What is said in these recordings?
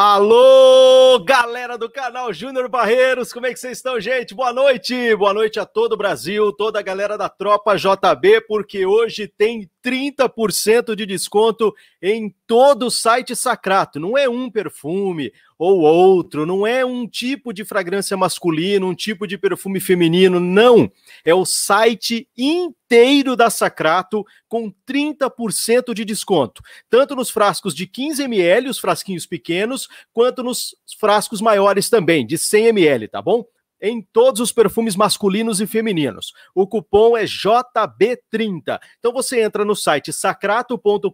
Alô, galera do canal Júnior Barreiros, como é que vocês estão, gente? Boa noite, boa noite a todo o Brasil, toda a galera da Tropa JB, porque hoje tem 30% de desconto em todo o site Sacrato. Não é um perfume, ou outro, não é um tipo de fragrância masculina, um tipo de perfume feminino, não. É o site inteiro da Sacrato com 30% de desconto, tanto nos frascos de 15 ml, os frasquinhos pequenos, quanto nos frascos maiores também, de 100 ml, tá bom? em todos os perfumes masculinos e femininos. O cupom é JB30. Então você entra no site sacrato.com.br,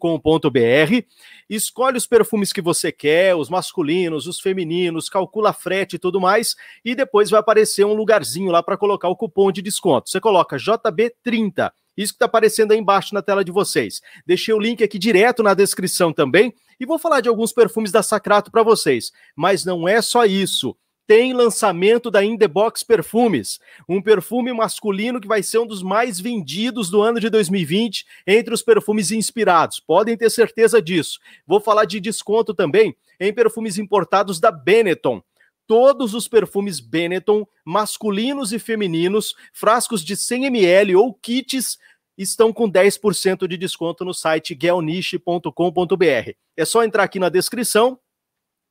escolhe os perfumes que você quer, os masculinos, os femininos, calcula frete e tudo mais, e depois vai aparecer um lugarzinho lá para colocar o cupom de desconto. Você coloca JB30. Isso que está aparecendo aí embaixo na tela de vocês. Deixei o link aqui direto na descrição também e vou falar de alguns perfumes da Sacrato para vocês. Mas não é só isso tem lançamento da In The Box Perfumes, um perfume masculino que vai ser um dos mais vendidos do ano de 2020 entre os perfumes inspirados. Podem ter certeza disso. Vou falar de desconto também em perfumes importados da Benetton. Todos os perfumes Benetton, masculinos e femininos, frascos de 100 ml ou kits estão com 10% de desconto no site gelniche.com.br. É só entrar aqui na descrição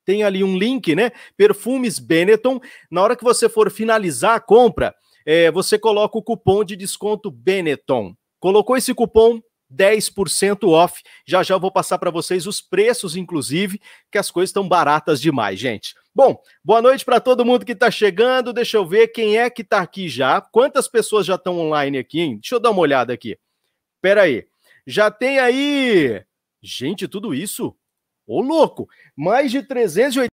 tem ali um link, né? Perfumes Benetton. Na hora que você for finalizar a compra, é, você coloca o cupom de desconto Benetton. Colocou esse cupom, 10% off. Já já eu vou passar para vocês os preços, inclusive, que as coisas estão baratas demais, gente. Bom, boa noite para todo mundo que está chegando. Deixa eu ver quem é que está aqui já. Quantas pessoas já estão online aqui, hein? Deixa eu dar uma olhada aqui. Pera aí. Já tem aí. Gente, tudo isso? Ô, louco! Mais de 380.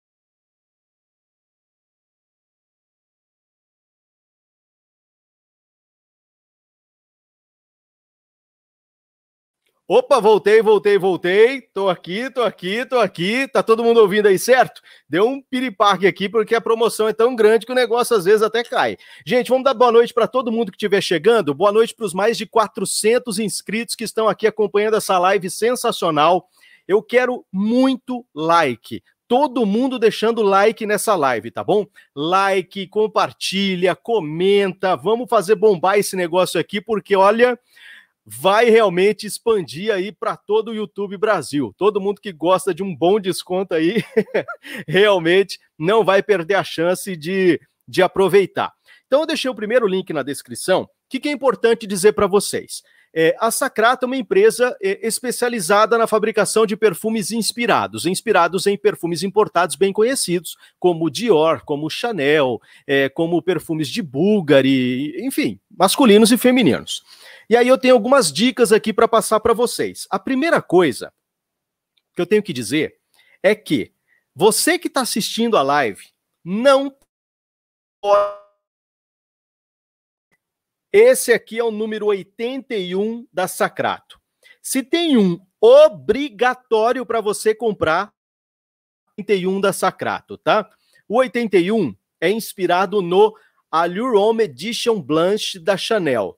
Opa, voltei, voltei, voltei. Tô aqui, tô aqui, tô aqui. Tá todo mundo ouvindo aí, certo? Deu um piripaque aqui porque a promoção é tão grande que o negócio às vezes até cai. Gente, vamos dar boa noite para todo mundo que estiver chegando. Boa noite para os mais de 400 inscritos que estão aqui acompanhando essa live sensacional. Eu quero muito like todo mundo deixando like nessa live, tá bom? Like, compartilha, comenta, vamos fazer bombar esse negócio aqui, porque olha, vai realmente expandir aí para todo o YouTube Brasil. Todo mundo que gosta de um bom desconto aí, realmente não vai perder a chance de, de aproveitar. Então, eu deixei o primeiro link na descrição. O que, que é importante dizer para vocês? É, a Sacrata é uma empresa é, especializada na fabricação de perfumes inspirados, inspirados em perfumes importados bem conhecidos, como Dior, como Chanel, é, como perfumes de Bulgari, enfim, masculinos e femininos. E aí eu tenho algumas dicas aqui para passar para vocês. A primeira coisa que eu tenho que dizer é que você que está assistindo a live não pode esse aqui é o número 81 da Sacrato. Se tem um obrigatório para você comprar, 81 da Sacrato, tá? O 81 é inspirado no Allure Homme Edition Blanche da Chanel.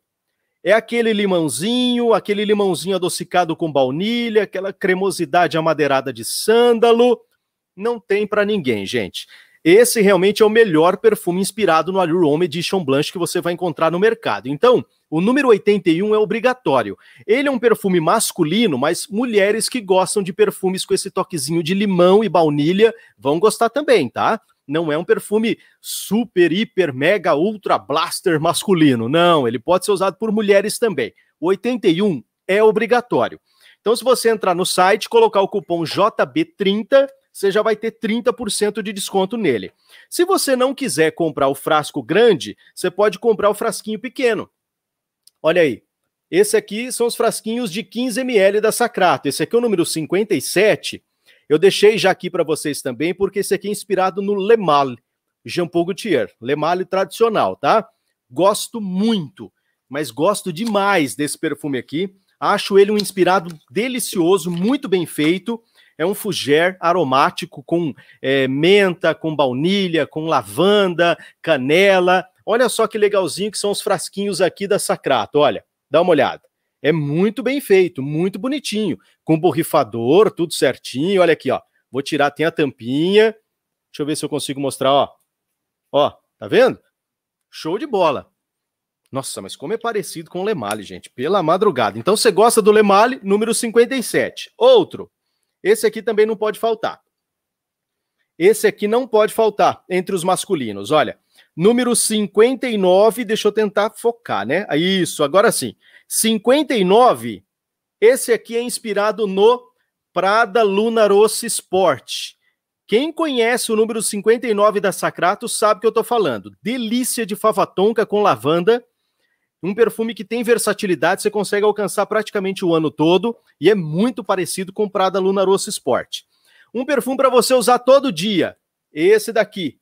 É aquele limãozinho, aquele limãozinho adocicado com baunilha, aquela cremosidade amadeirada de sândalo. Não tem para ninguém, gente. Esse realmente é o melhor perfume inspirado no Allure Home Edition Blanche que você vai encontrar no mercado. Então, o número 81 é obrigatório. Ele é um perfume masculino, mas mulheres que gostam de perfumes com esse toquezinho de limão e baunilha vão gostar também, tá? Não é um perfume super, hiper, mega, ultra blaster masculino. Não, ele pode ser usado por mulheres também. O 81 é obrigatório. Então, se você entrar no site, colocar o cupom JB30, você já vai ter 30% de desconto nele. Se você não quiser comprar o frasco grande, você pode comprar o frasquinho pequeno. Olha aí. Esse aqui são os frasquinhos de 15 ml da Sacrato. Esse aqui é o número 57. Eu deixei já aqui para vocês também, porque esse aqui é inspirado no Lemal, Jean Paul Gaultier. Lemal tradicional, tá? Gosto muito, mas gosto demais desse perfume aqui. Acho ele um inspirado delicioso, muito bem feito é um fuger aromático com é, menta, com baunilha, com lavanda, canela. Olha só que legalzinho que são os frasquinhos aqui da Sacrato. Olha, dá uma olhada. É muito bem feito, muito bonitinho, com borrifador, tudo certinho. Olha aqui, ó. Vou tirar, tem a tampinha. Deixa eu ver se eu consigo mostrar, ó. Ó, tá vendo? Show de bola. Nossa, mas como é parecido com o Lemale, gente. Pela madrugada. Então, você gosta do Lemale, número 57. Outro, esse aqui também não pode faltar. Esse aqui não pode faltar entre os masculinos. Olha, número 59, deixa eu tentar focar, né? Ah, isso, agora sim. 59, esse aqui é inspirado no Prada Lunarossa Sport. Quem conhece o número 59 da Sacrato sabe o que eu estou falando. Delícia de favatonca com lavanda um perfume que tem versatilidade, você consegue alcançar praticamente o ano todo e é muito parecido com o Prada Luna Sport. Um perfume para você usar todo dia, esse daqui,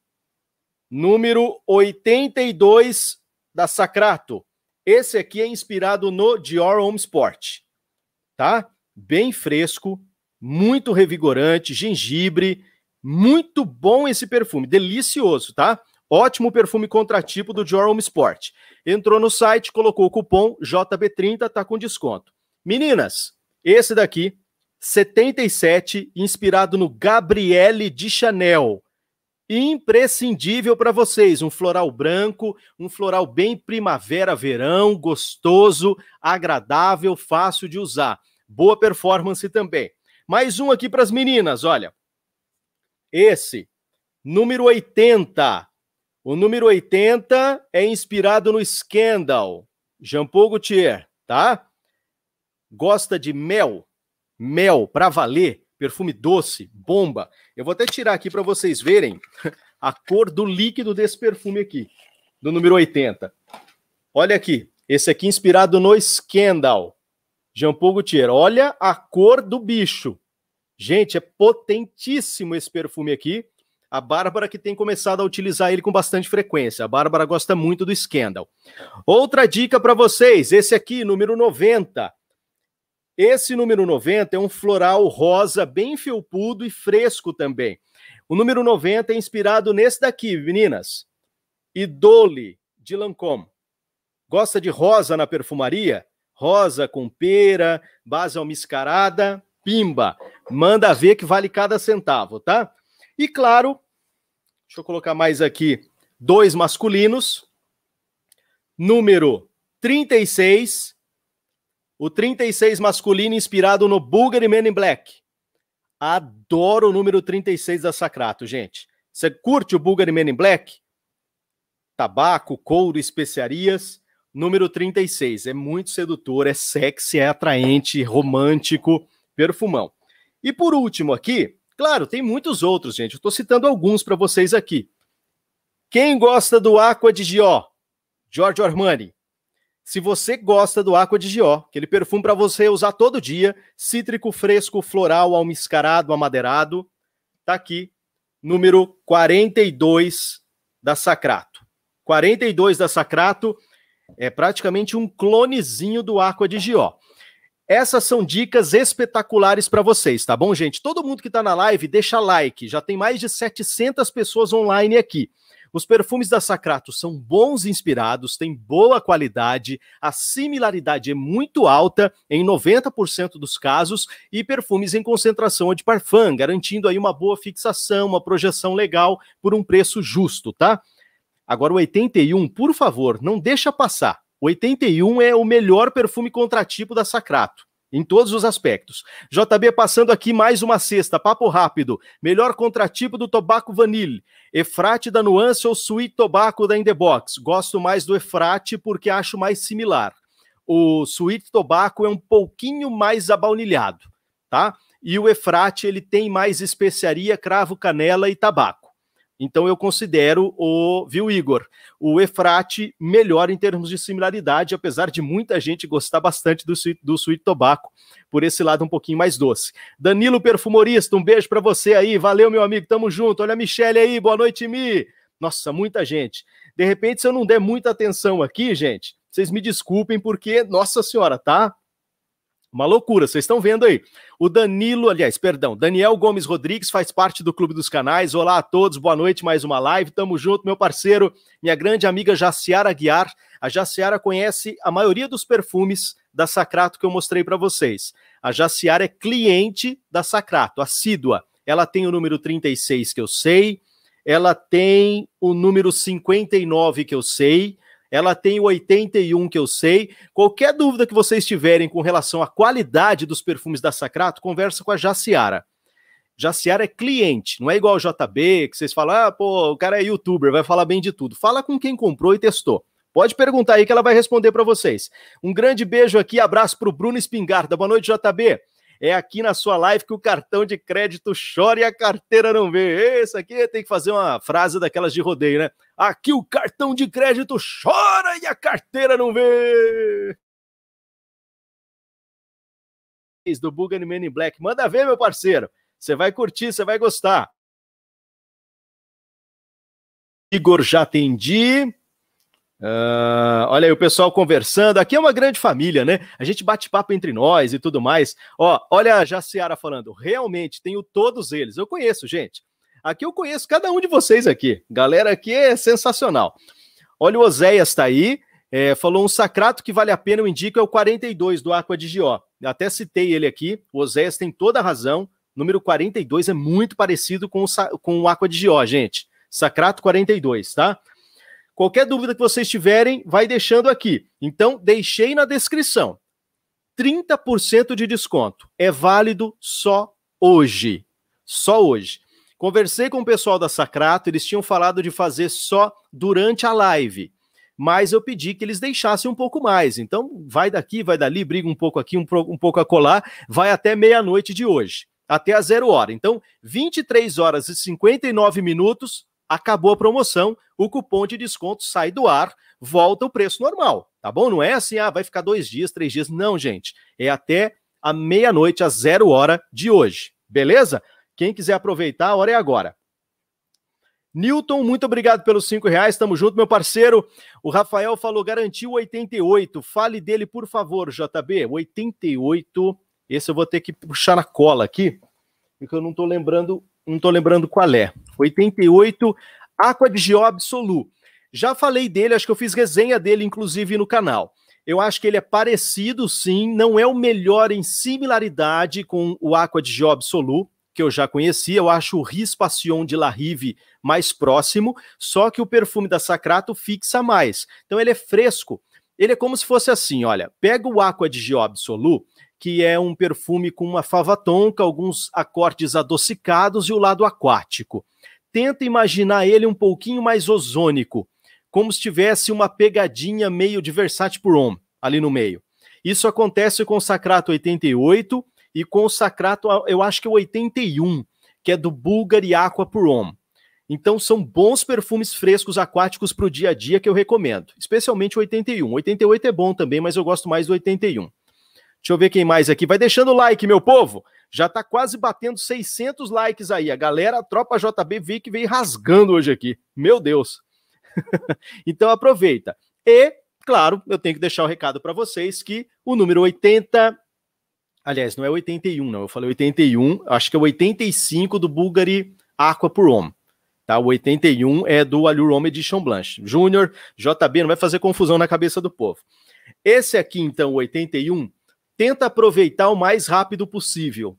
número 82 da Sacrato. Esse aqui é inspirado no Dior Home Sport, tá? Bem fresco, muito revigorante, gengibre, muito bom esse perfume, delicioso, tá? Ótimo perfume contratipo do Joram Sport. Entrou no site, colocou o cupom JB30, tá com desconto. Meninas, esse daqui, 77, inspirado no Gabrielle de Chanel. Imprescindível para vocês, um floral branco, um floral bem primavera-verão, gostoso, agradável, fácil de usar. Boa performance também. Mais um aqui para as meninas, olha. Esse, número 80, o número 80 é inspirado no Scandal, Jean-Paul Gaultier, tá? Gosta de mel, mel para valer, perfume doce, bomba. Eu vou até tirar aqui para vocês verem a cor do líquido desse perfume aqui, do número 80. Olha aqui, esse aqui inspirado no Scandal, Jean-Paul Gaultier. Olha a cor do bicho. Gente, é potentíssimo esse perfume aqui a Bárbara que tem começado a utilizar ele com bastante frequência. A Bárbara gosta muito do Scandal. Outra dica para vocês, esse aqui, número 90. Esse número 90 é um floral rosa bem felpudo e fresco também. O número 90 é inspirado nesse daqui, meninas. Idole de Lancôme. Gosta de rosa na perfumaria? Rosa com pera, base almiscarada, pimba. Manda ver que vale cada centavo, tá? E claro, deixa eu colocar mais aqui, dois masculinos. Número 36, o 36 masculino inspirado no Bulgari Men in Black. Adoro o número 36 da Sacrato, gente. Você curte o Bulgari Men in Black? Tabaco, couro, especiarias. Número 36. É muito sedutor, é sexy, é atraente, romântico, perfumão. E por último aqui, Claro, tem muitos outros, gente. estou citando alguns para vocês aqui. Quem gosta do Aqua de Gió? Giorgio Armani. Se você gosta do Aqua de Gió, aquele perfume para você usar todo dia, cítrico, fresco, floral, almiscarado, amadeirado, tá aqui, número 42 da Sacrato. 42 da Sacrato é praticamente um clonezinho do Aqua de Gió. Essas são dicas espetaculares para vocês, tá bom, gente? Todo mundo que está na live, deixa like. Já tem mais de 700 pessoas online aqui. Os perfumes da Sacrato são bons inspirados, têm boa qualidade, a similaridade é muito alta em 90% dos casos e perfumes em concentração de parfum, garantindo aí uma boa fixação, uma projeção legal por um preço justo, tá? Agora o 81, por favor, não deixa passar. 81 é o melhor perfume contratipo da Sacrato em todos os aspectos. JB passando aqui mais uma cesta, papo rápido. Melhor contratipo do tobacco Vanille. Efrate da Nuance ou Sweet Tobacco da Indebox. Gosto mais do Efrate porque acho mais similar. O Sweet Tobacco é um pouquinho mais abaunilhado, tá? E o Efrate, ele tem mais especiaria, cravo, canela e tabaco. Então eu considero o, viu, Igor, o Efrate melhor em termos de similaridade, apesar de muita gente gostar bastante do, do Sweet Tobacco, por esse lado um pouquinho mais doce. Danilo Perfumorista, um beijo para você aí, valeu, meu amigo, tamo junto. Olha a Michelle aí, boa noite, Mi. Nossa, muita gente. De repente, se eu não der muita atenção aqui, gente, vocês me desculpem, porque, nossa senhora, tá? Uma loucura, vocês estão vendo aí. O Danilo, aliás, perdão, Daniel Gomes Rodrigues faz parte do Clube dos Canais. Olá a todos, boa noite, mais uma live. Tamo junto, meu parceiro, minha grande amiga Jaciara Guiar. A Jaciara conhece a maioria dos perfumes da Sacrato que eu mostrei para vocês. A Jaciara é cliente da Sacrato, assídua. Ela tem o número 36 que eu sei, ela tem o número 59 que eu sei. Ela tem 81 que eu sei. Qualquer dúvida que vocês tiverem com relação à qualidade dos perfumes da Sacrato, conversa com a Jaciara. Jaciara é cliente, não é igual o JB, que vocês falam, ah, pô, o cara é youtuber, vai falar bem de tudo. Fala com quem comprou e testou. Pode perguntar aí que ela vai responder para vocês. Um grande beijo aqui, abraço para o Bruno Espingarda. Boa noite, JB. É aqui na sua live que o cartão de crédito chora e a carteira não vê. Isso aqui tem que fazer uma frase daquelas de rodeio, né? Aqui o cartão de crédito chora e a carteira não vê. Do Bugan Men in Black. Manda ver, meu parceiro. Você vai curtir, você vai gostar. Igor já atendi. Uh, olha aí o pessoal conversando. Aqui é uma grande família, né? A gente bate papo entre nós e tudo mais. Ó, olha a Jaciara falando. Realmente tenho todos eles. Eu conheço, gente. Aqui eu conheço cada um de vocês aqui. Galera aqui é sensacional. Olha o Oséias tá aí. É, falou um sacrato que vale a pena, eu indico, é o 42 do Aqua de Gió. Até citei ele aqui. O Oséias tem toda a razão. Número 42 é muito parecido com o, com o Aqua de Gió, gente. Sacrato 42, tá? Qualquer dúvida que vocês tiverem, vai deixando aqui. Então, deixei na descrição. 30% de desconto. É válido só hoje. Só hoje. Conversei com o pessoal da Sacrato, eles tinham falado de fazer só durante a live. Mas eu pedi que eles deixassem um pouco mais. Então, vai daqui, vai dali, briga um pouco aqui, um, um pouco a colar, vai até meia-noite de hoje, até a zero hora. Então, 23 horas e 59 minutos, acabou a promoção, o cupom de desconto sai do ar, volta o preço normal, tá bom? Não é assim, ah, vai ficar dois dias, três dias. Não, gente. É até a meia-noite, a zero hora de hoje, beleza? Quem quiser aproveitar, a hora é agora. Newton, muito obrigado pelos cinco reais, tamo junto, meu parceiro. O Rafael falou, garantiu 88, fale dele, por favor, JB, 88, esse eu vou ter que puxar na cola aqui, porque eu não tô lembrando não estou lembrando qual é. 88, Aqua de Geo Solu. Já falei dele, acho que eu fiz resenha dele, inclusive, no canal. Eu acho que ele é parecido, sim, não é o melhor em similaridade com o Aqua de Job Solu, que eu já conheci. Eu acho o Rispation de La Rive mais próximo, só que o perfume da Sacrato fixa mais. Então ele é fresco. Ele é como se fosse assim, olha, pega o Aqua de Job Solu que é um perfume com uma fava tonka, alguns acordes adocicados e o lado aquático. Tenta imaginar ele um pouquinho mais ozônico, como se tivesse uma pegadinha meio de Versace Puron ali no meio. Isso acontece com o Sacrato 88 e com o Sacrato, eu acho que é o 81, que é do Bulgari Aqua Puron. Então são bons perfumes frescos aquáticos para o dia a dia que eu recomendo, especialmente o 81. O 88 é bom também, mas eu gosto mais do 81. Deixa eu ver quem mais aqui. Vai deixando o like, meu povo. Já tá quase batendo 600 likes aí. A galera, a tropa JB vi que veio rasgando hoje aqui. Meu Deus. então aproveita. E, claro, eu tenho que deixar o um recado para vocês que o número 80 Aliás, não é 81, não. Eu falei 81, acho que é 85 do Bulgari Aqua por Homme. Tá? O 81 é do Allure Homme Edition Blanche. Júnior, JB, não vai fazer confusão na cabeça do povo. Esse aqui, então, o 81, tenta aproveitar o mais rápido possível.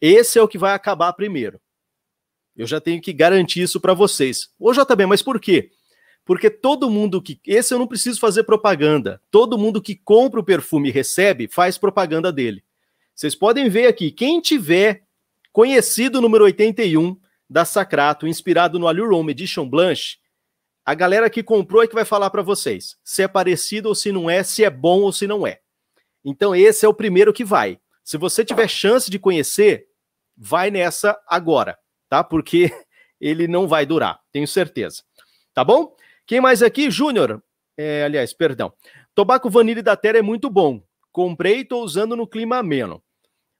Esse é o que vai acabar primeiro. Eu já tenho que garantir isso para vocês. Ô, JB, mas por quê? Porque todo mundo que. Esse eu não preciso fazer propaganda. Todo mundo que compra o perfume e recebe, faz propaganda dele. Vocês podem ver aqui. Quem tiver conhecido o número 81 da Sacrato, inspirado no Allure Home Edition Blanche, a galera que comprou é que vai falar para vocês se é parecido ou se não é, se é bom ou se não é. Então esse é o primeiro que vai. Se você tiver chance de conhecer, vai nessa agora, tá? Porque ele não vai durar, tenho certeza. Tá bom? Quem mais aqui? Júnior. É, aliás, perdão. Tobaco Vanille da Terra é muito bom. Comprei e estou usando no clima ameno.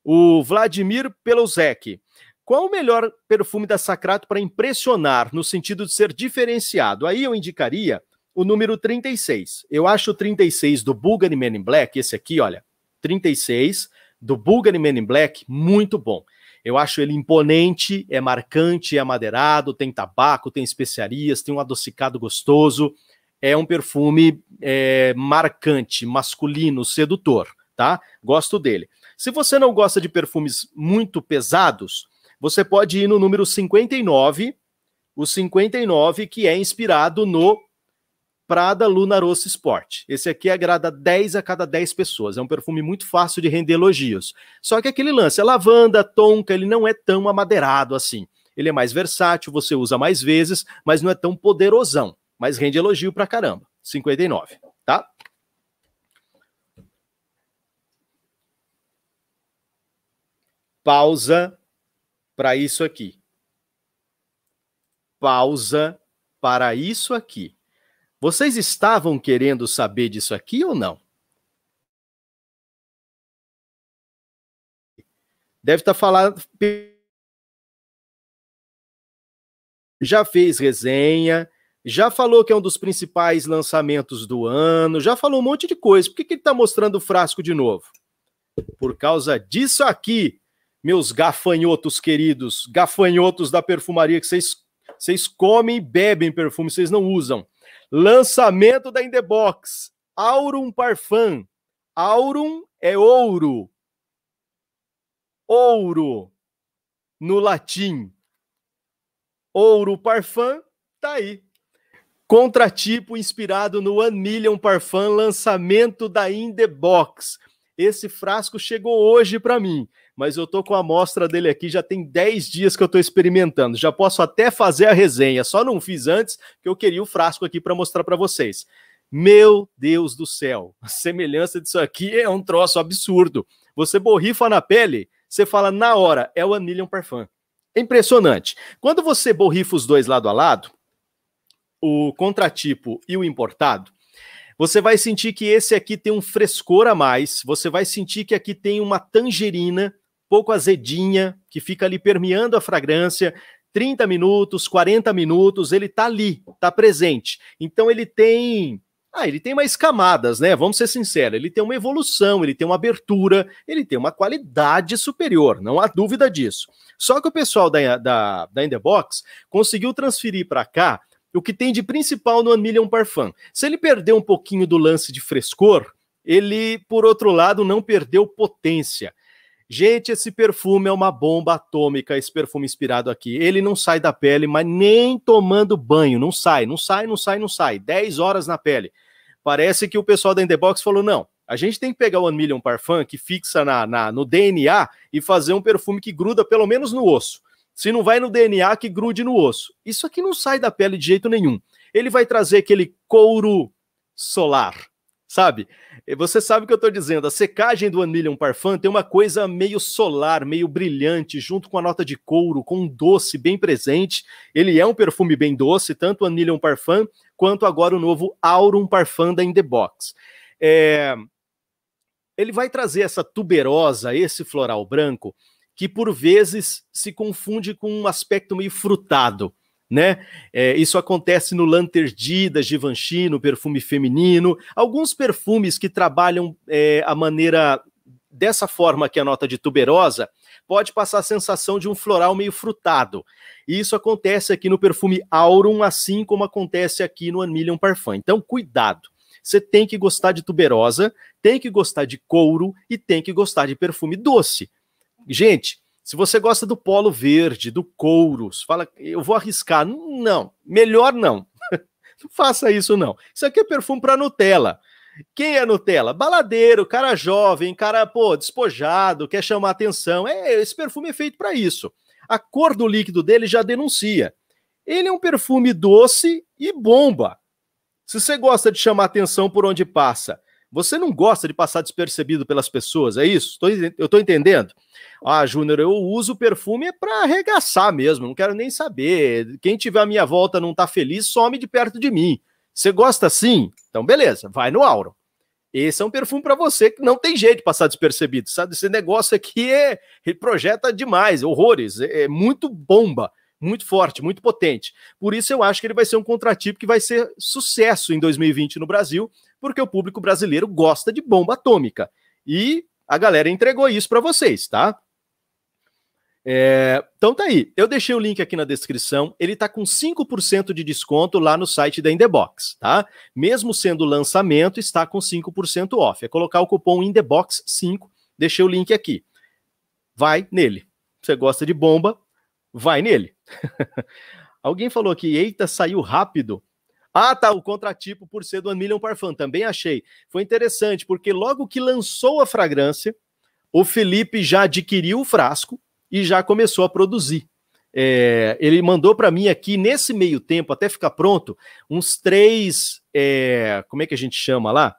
O Vladimir Pelozek. Qual o melhor perfume da Sacrato para impressionar, no sentido de ser diferenciado? Aí eu indicaria o número 36. Eu acho o 36 do Bulgari Men in Black, esse aqui, olha, 36 do Bulgari Men in Black, muito bom. Eu acho ele imponente, é marcante, é madeirado tem tabaco, tem especiarias, tem um adocicado gostoso. É um perfume é, marcante, masculino, sedutor, tá? Gosto dele. Se você não gosta de perfumes muito pesados, você pode ir no número 59, o 59 que é inspirado no Prada Lunarosso Sport. Esse aqui agrada 10 a cada 10 pessoas. É um perfume muito fácil de render elogios. Só que aquele lance, é lavanda, tonka, ele não é tão amadeirado assim. Ele é mais versátil, você usa mais vezes, mas não é tão poderosão. Mas rende elogio pra caramba. 59, tá? Pausa para isso aqui. Pausa para isso aqui. Vocês estavam querendo saber disso aqui ou não? Deve estar tá falando. Já fez resenha, já falou que é um dos principais lançamentos do ano, já falou um monte de coisa. Por que, que ele está mostrando o frasco de novo? Por causa disso aqui, meus gafanhotos queridos, gafanhotos da perfumaria, que vocês, vocês comem e bebem perfume, vocês não usam. Lançamento da Indebox, Aurum Parfum. Aurum é ouro. Ouro no latim. Ouro Parfum, tá aí. Contratipo inspirado no One Million Parfum, lançamento da Indebox. Esse frasco chegou hoje para mim mas eu tô com a amostra dele aqui, já tem 10 dias que eu tô experimentando. Já posso até fazer a resenha, só não fiz antes, que eu queria o frasco aqui para mostrar para vocês. Meu Deus do céu, a semelhança disso aqui é um troço absurdo. Você borrifa na pele, você fala na hora, é o Anilion Parfum. É impressionante. Quando você borrifa os dois lado a lado, o contratipo e o importado, você vai sentir que esse aqui tem um frescor a mais, você vai sentir que aqui tem uma tangerina, pouco azedinha, que fica ali permeando a fragrância, 30 minutos, 40 minutos, ele tá ali, tá presente. Então ele tem ah, ele tem mais camadas, né? Vamos ser sinceros. Ele tem uma evolução, ele tem uma abertura, ele tem uma qualidade superior, não há dúvida disso. Só que o pessoal da, da, da In The Box conseguiu transferir para cá o que tem de principal no Anmillion Parfum. Se ele perdeu um pouquinho do lance de frescor, ele, por outro lado, não perdeu potência. Gente, esse perfume é uma bomba atômica, esse perfume inspirado aqui. Ele não sai da pele, mas nem tomando banho. Não sai, não sai, não sai, não sai. 10 horas na pele. Parece que o pessoal da Indebox falou: não, a gente tem que pegar o One Million Parfum, que fixa na, na, no DNA, e fazer um perfume que gruda pelo menos no osso. Se não vai no DNA, que grude no osso. Isso aqui não sai da pele de jeito nenhum. Ele vai trazer aquele couro solar, sabe? Você sabe o que eu estou dizendo. A secagem do One Million Parfum tem uma coisa meio solar, meio brilhante, junto com a nota de couro, com um doce bem presente. Ele é um perfume bem doce, tanto o One Million Parfum quanto agora o novo Aurum Parfum da In The Box. É... Ele vai trazer essa tuberosa, esse floral branco, que por vezes se confunde com um aspecto meio frutado né? É, isso acontece no Lanterdida, Givenchy, no perfume feminino. Alguns perfumes que trabalham é, a maneira dessa forma que a nota de tuberosa pode passar a sensação de um floral meio frutado. E isso acontece aqui no perfume Aurum, assim como acontece aqui no Anmilion Parfum. Então, cuidado. Você tem que gostar de tuberosa, tem que gostar de couro e tem que gostar de perfume doce. Gente, se você gosta do polo verde, do couros, fala, eu vou arriscar. Não, melhor não. não faça isso, não. Isso aqui é perfume para Nutella. Quem é Nutella? Baladeiro, cara jovem, cara, pô, despojado, quer chamar atenção. É, esse perfume é feito para isso. A cor do líquido dele já denuncia. Ele é um perfume doce e bomba. Se você gosta de chamar atenção por onde passa, você não gosta de passar despercebido pelas pessoas, é isso? Tô, eu estou entendendo. Ah, Júnior, eu uso perfume é para arregaçar mesmo, não quero nem saber. Quem tiver à minha volta não está feliz, some de perto de mim. Você gosta assim? Então beleza, vai no Auro. Esse é um perfume para você que não tem jeito de passar despercebido, sabe? Esse negócio aqui é, projeta demais, horrores, é, é muito bomba muito forte, muito potente. Por isso eu acho que ele vai ser um contratipo que vai ser sucesso em 2020 no Brasil porque o público brasileiro gosta de bomba atômica. E a galera entregou isso para vocês, tá? É, então tá aí. Eu deixei o link aqui na descrição. Ele tá com 5% de desconto lá no site da Indebox, tá? Mesmo sendo lançamento, está com 5% off. É colocar o cupom Indebox5. Deixei o link aqui. Vai nele. Você gosta de bomba? Vai nele. Alguém falou aqui, eita, saiu rápido. Ah, tá, o contratipo por ser do One Million Parfum, também achei. Foi interessante, porque logo que lançou a fragrância, o Felipe já adquiriu o frasco e já começou a produzir. É, ele mandou para mim aqui, nesse meio tempo, até ficar pronto, uns três, é, como é que a gente chama lá?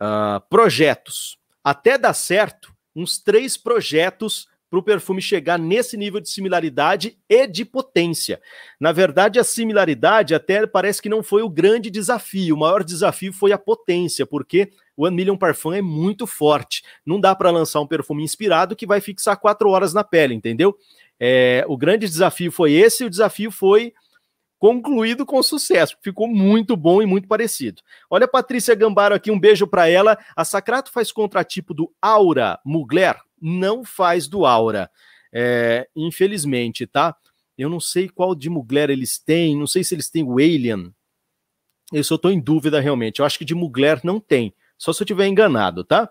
Uh, projetos. Até dar certo, uns três projetos para o perfume chegar nesse nível de similaridade e de potência. Na verdade, a similaridade até parece que não foi o grande desafio. O maior desafio foi a potência, porque o One Million Parfum é muito forte. Não dá para lançar um perfume inspirado que vai fixar quatro horas na pele, entendeu? É, o grande desafio foi esse, e o desafio foi concluído com sucesso. Ficou muito bom e muito parecido. Olha a Patrícia Gambaro aqui, um beijo para ela. A Sacrato faz contratipo do Aura Mugler, não faz do Aura. É, infelizmente, tá? Eu não sei qual de Mugler eles têm, não sei se eles têm o Alien. Eu só estou em dúvida realmente. Eu acho que de Mugler não tem, só se eu estiver enganado, tá?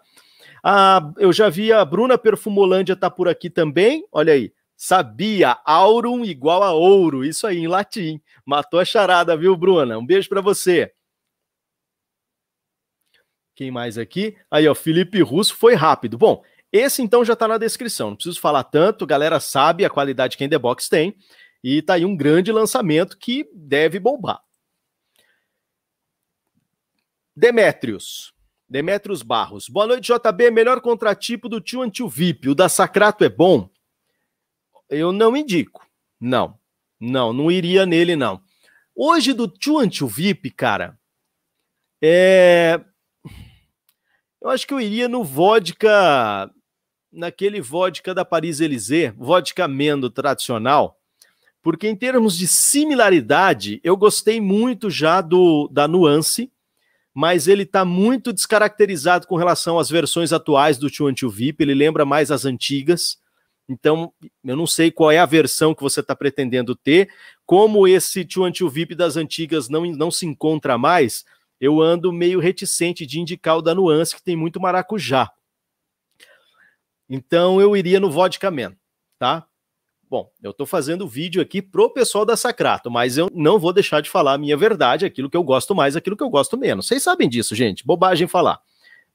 Ah, eu já vi a Bruna Perfumolândia tá por aqui também. Olha aí. Sabia, aurum igual a ouro. Isso aí, em latim. Matou a charada, viu, Bruna? Um beijo para você. Quem mais aqui? Aí, ó, Felipe Russo foi rápido. Bom, esse então já está na descrição, não preciso falar tanto, galera sabe a qualidade que a Inbox tem e tá aí um grande lançamento que deve bombar. Demetrios. Demetrios Barros. Boa noite, JB. Melhor contratipo do tio Antio VIP. O da Sacrato é bom? Eu não indico. Não. Não, não iria nele, não. Hoje do tio Antio VIP, cara, é. Eu acho que eu iria no vodka naquele vodka da Paris Elysée, vodka amendo tradicional, porque em termos de similaridade, eu gostei muito já do da nuance, mas ele está muito descaracterizado com relação às versões atuais do Chuan VIP, ele lembra mais as antigas. Então, eu não sei qual é a versão que você está pretendendo ter. Como esse Chuan VIP das antigas não, não se encontra mais, eu ando meio reticente de indicar o da nuance, que tem muito maracujá. Então eu iria no Vodka Man, tá? Bom, eu estou fazendo vídeo aqui pro pessoal da Sacrato, mas eu não vou deixar de falar a minha verdade, aquilo que eu gosto mais, aquilo que eu gosto menos. Vocês sabem disso, gente. Bobagem falar.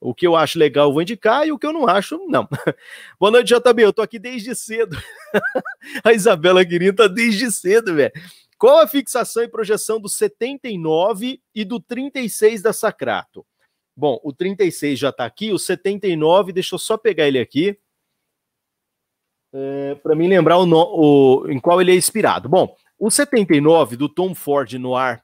O que eu acho legal eu vou indicar e o que eu não acho, não. Boa noite, JB. Eu tô aqui desde cedo. a Isabela Guirinho tá desde cedo, velho. Qual a fixação e projeção do 79 e do 36 da Sacrato? Bom, o 36 já está aqui, o 79, deixa eu só pegar ele aqui. É, para mim lembrar o, no, o, em qual ele é inspirado. Bom, o 79 do Tom Ford Noir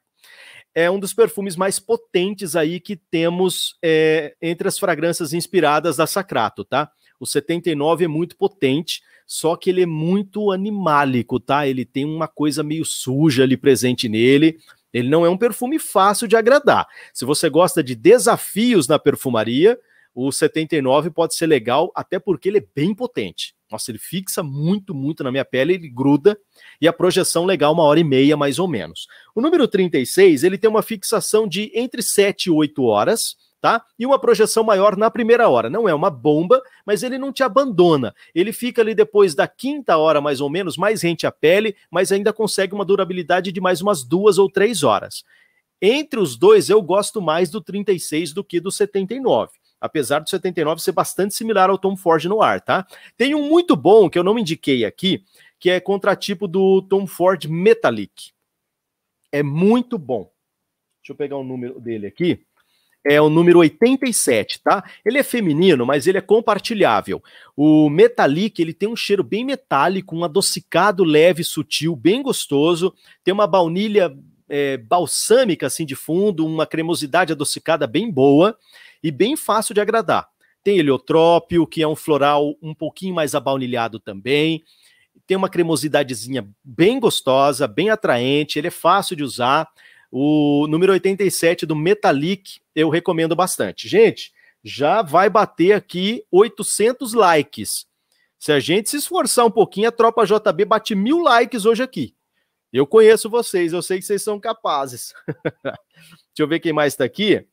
é um dos perfumes mais potentes aí que temos é, entre as fragrâncias inspiradas da Sacrato, tá? O 79 é muito potente, só que ele é muito animálico, tá? Ele tem uma coisa meio suja ali presente nele, ele não é um perfume fácil de agradar. Se você gosta de desafios na perfumaria, o 79 pode ser legal, até porque ele é bem potente. Nossa, ele fixa muito, muito na minha pele, ele gruda, e a projeção legal uma hora e meia, mais ou menos. O número 36, ele tem uma fixação de entre 7 e 8 horas, tá? E uma projeção maior na primeira hora. Não é uma bomba, mas ele não te abandona. Ele fica ali depois da quinta hora, mais ou menos, mais rente à pele, mas ainda consegue uma durabilidade de mais umas duas ou três horas. Entre os dois, eu gosto mais do 36 do que do 79 apesar do 79 ser bastante similar ao Tom Ford no ar, tá? Tem um muito bom que eu não indiquei aqui, que é contratipo do Tom Ford Metallic. É muito bom. Deixa eu pegar o número dele aqui é o número 87, tá? Ele é feminino, mas ele é compartilhável. O Metallic, ele tem um cheiro bem metálico, um adocicado leve, sutil, bem gostoso. Tem uma baunilha é, balsâmica assim de fundo, uma cremosidade adocicada bem boa e bem fácil de agradar. Tem heliotrópio, que é um floral um pouquinho mais abaunilhado também. Tem uma cremosidadezinha bem gostosa, bem atraente, ele é fácil de usar o número 87 do Metalik eu recomendo bastante. Gente, já vai bater aqui 800 likes. Se a gente se esforçar um pouquinho, a Tropa JB bate mil likes hoje aqui. Eu conheço vocês, eu sei que vocês são capazes. Deixa eu ver quem mais está aqui.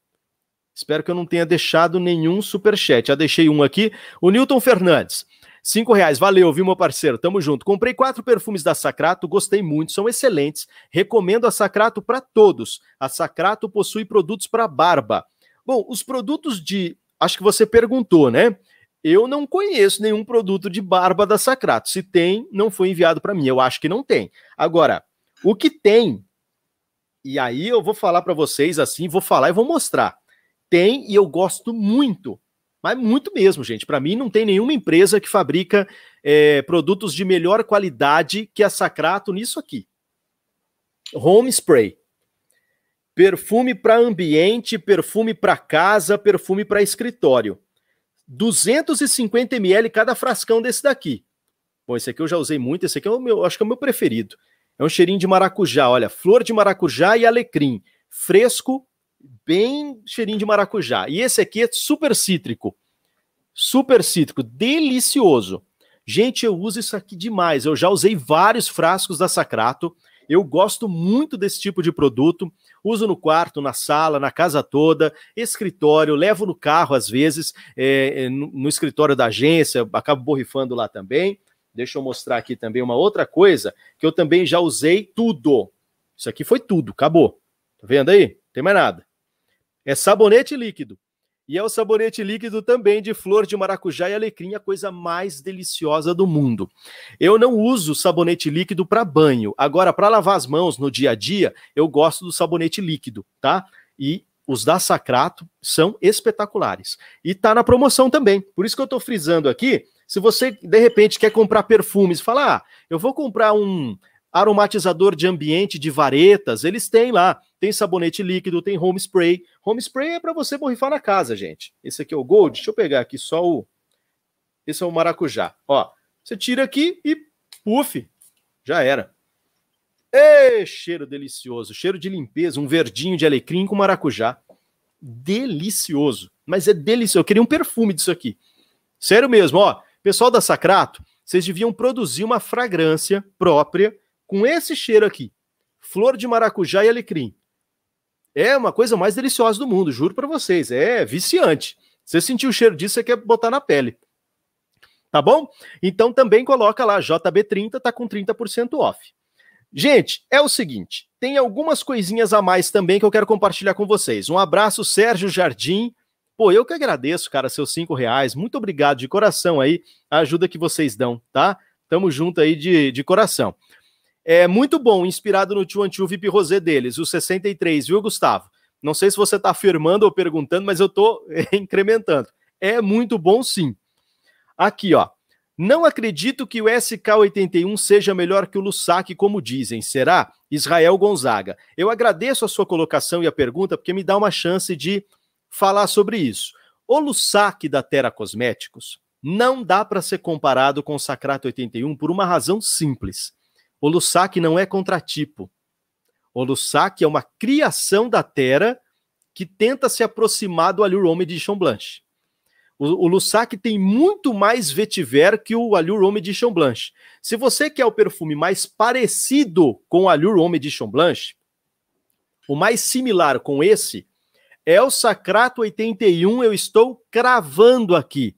Espero que eu não tenha deixado nenhum superchat Já deixei um aqui. O Newton Fernandes. Cinco reais, valeu, viu, meu parceiro? Tamo junto. Comprei quatro perfumes da Sacrato, gostei muito, são excelentes. Recomendo a Sacrato para todos. A Sacrato possui produtos para barba. Bom, os produtos de. Acho que você perguntou, né? Eu não conheço nenhum produto de barba da Sacrato. Se tem, não foi enviado para mim. Eu acho que não tem. Agora, o que tem, e aí eu vou falar para vocês assim, vou falar e vou mostrar. Tem e eu gosto muito mas muito mesmo, gente. Para mim, não tem nenhuma empresa que fabrica é, produtos de melhor qualidade que a Sacrato nisso aqui. Home spray. Perfume para ambiente, perfume para casa, perfume para escritório. 250 ml cada frascão desse daqui. Bom, esse aqui eu já usei muito, esse aqui é o meu, acho que é o meu preferido. É um cheirinho de maracujá, olha, flor de maracujá e alecrim, fresco bem cheirinho de maracujá. E esse aqui é super cítrico. Super cítrico, delicioso. Gente, eu uso isso aqui demais. Eu já usei vários frascos da Sacrato. Eu gosto muito desse tipo de produto. Uso no quarto, na sala, na casa toda, escritório, levo no carro às vezes, é, é no, no escritório da agência, acabo borrifando lá também. Deixa eu mostrar aqui também uma outra coisa que eu também já usei tudo. Isso aqui foi tudo, acabou. Tá vendo aí? Não tem mais nada. É sabonete líquido. E é o sabonete líquido também de flor de maracujá e alecrim, a coisa mais deliciosa do mundo. Eu não uso sabonete líquido para banho. Agora, para lavar as mãos no dia a dia, eu gosto do sabonete líquido, tá? E os da Sacrato são espetaculares. E tá na promoção também. Por isso que eu estou frisando aqui, se você de repente quer comprar perfumes, falar, ah, eu vou comprar um aromatizador de ambiente de varetas, eles têm lá tem sabonete líquido, tem home spray. Home spray é para você borrifar na casa, gente. Esse aqui é o Gold. Deixa eu pegar aqui só o. Esse é o maracujá. Ó, você tira aqui e puff, já era. Ei, cheiro delicioso, cheiro de limpeza, um verdinho de alecrim com maracujá. Delicioso, mas é delicioso. Eu queria um perfume disso aqui. Sério mesmo, ó. Pessoal da Sacrato, vocês deviam produzir uma fragrância própria com esse cheiro aqui. Flor de maracujá e alecrim. É uma coisa mais deliciosa do mundo, juro para vocês. É viciante. Você sentir o cheiro disso, você quer botar na pele. Tá bom? Então também coloca lá JB30, tá com 30% off. Gente, é o seguinte, tem algumas coisinhas a mais também que eu quero compartilhar com vocês. Um abraço, Sérgio Jardim. Pô, eu que agradeço, cara, seus cinco reais. Muito obrigado de coração aí, a ajuda que vocês dão, tá? Tamo junto aí de, de coração. É muito bom, inspirado no Tio Antio VIP Rosé deles, o 63, viu, Gustavo? Não sei se você está afirmando ou perguntando, mas eu estou eh, incrementando. É muito bom, sim. Aqui, ó. Não acredito que o SK81 seja melhor que o Lusaki, como dizem. Será? Israel Gonzaga. Eu agradeço a sua colocação e a pergunta, porque me dá uma chance de falar sobre isso. O Lusaki da Terra Cosméticos não dá para ser comparado com o Sacrato 81 por uma razão simples. O Lusac não é contratipo. O Lusac é uma criação da Terra que tenta se aproximar do Allure Homme de Champ-Blanche. O, o Lussac tem muito mais vetiver que o Allure Homme de Champ-Blanche. Se você quer o perfume mais parecido com o Allure Homme de Champ-Blanche, o mais similar com esse é o Sacrato 81, eu estou cravando aqui.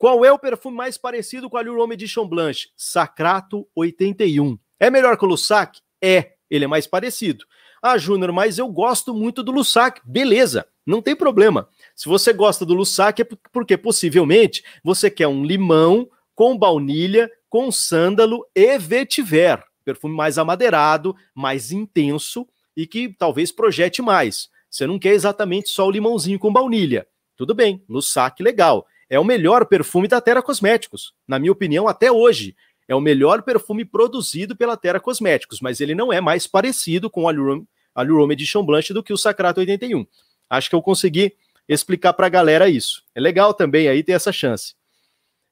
Qual é o perfume mais parecido com a Lure Edition Blanche? Sacrato 81. É melhor que o Lussac? É, ele é mais parecido. Ah, Júnior, mas eu gosto muito do Lussac. Beleza, não tem problema. Se você gosta do Lussac é porque possivelmente você quer um limão com baunilha, com sândalo e vetiver. Perfume mais amadeirado, mais intenso e que talvez projete mais. Você não quer exatamente só o limãozinho com baunilha. Tudo bem, Lussac legal é o melhor perfume da Terra Cosméticos, na minha opinião, até hoje. É o melhor perfume produzido pela Terra Cosméticos, mas ele não é mais parecido com o Allure Allure Edition Blanche do que o Sacrato 81. Acho que eu consegui explicar para a galera isso. É legal também aí ter essa chance.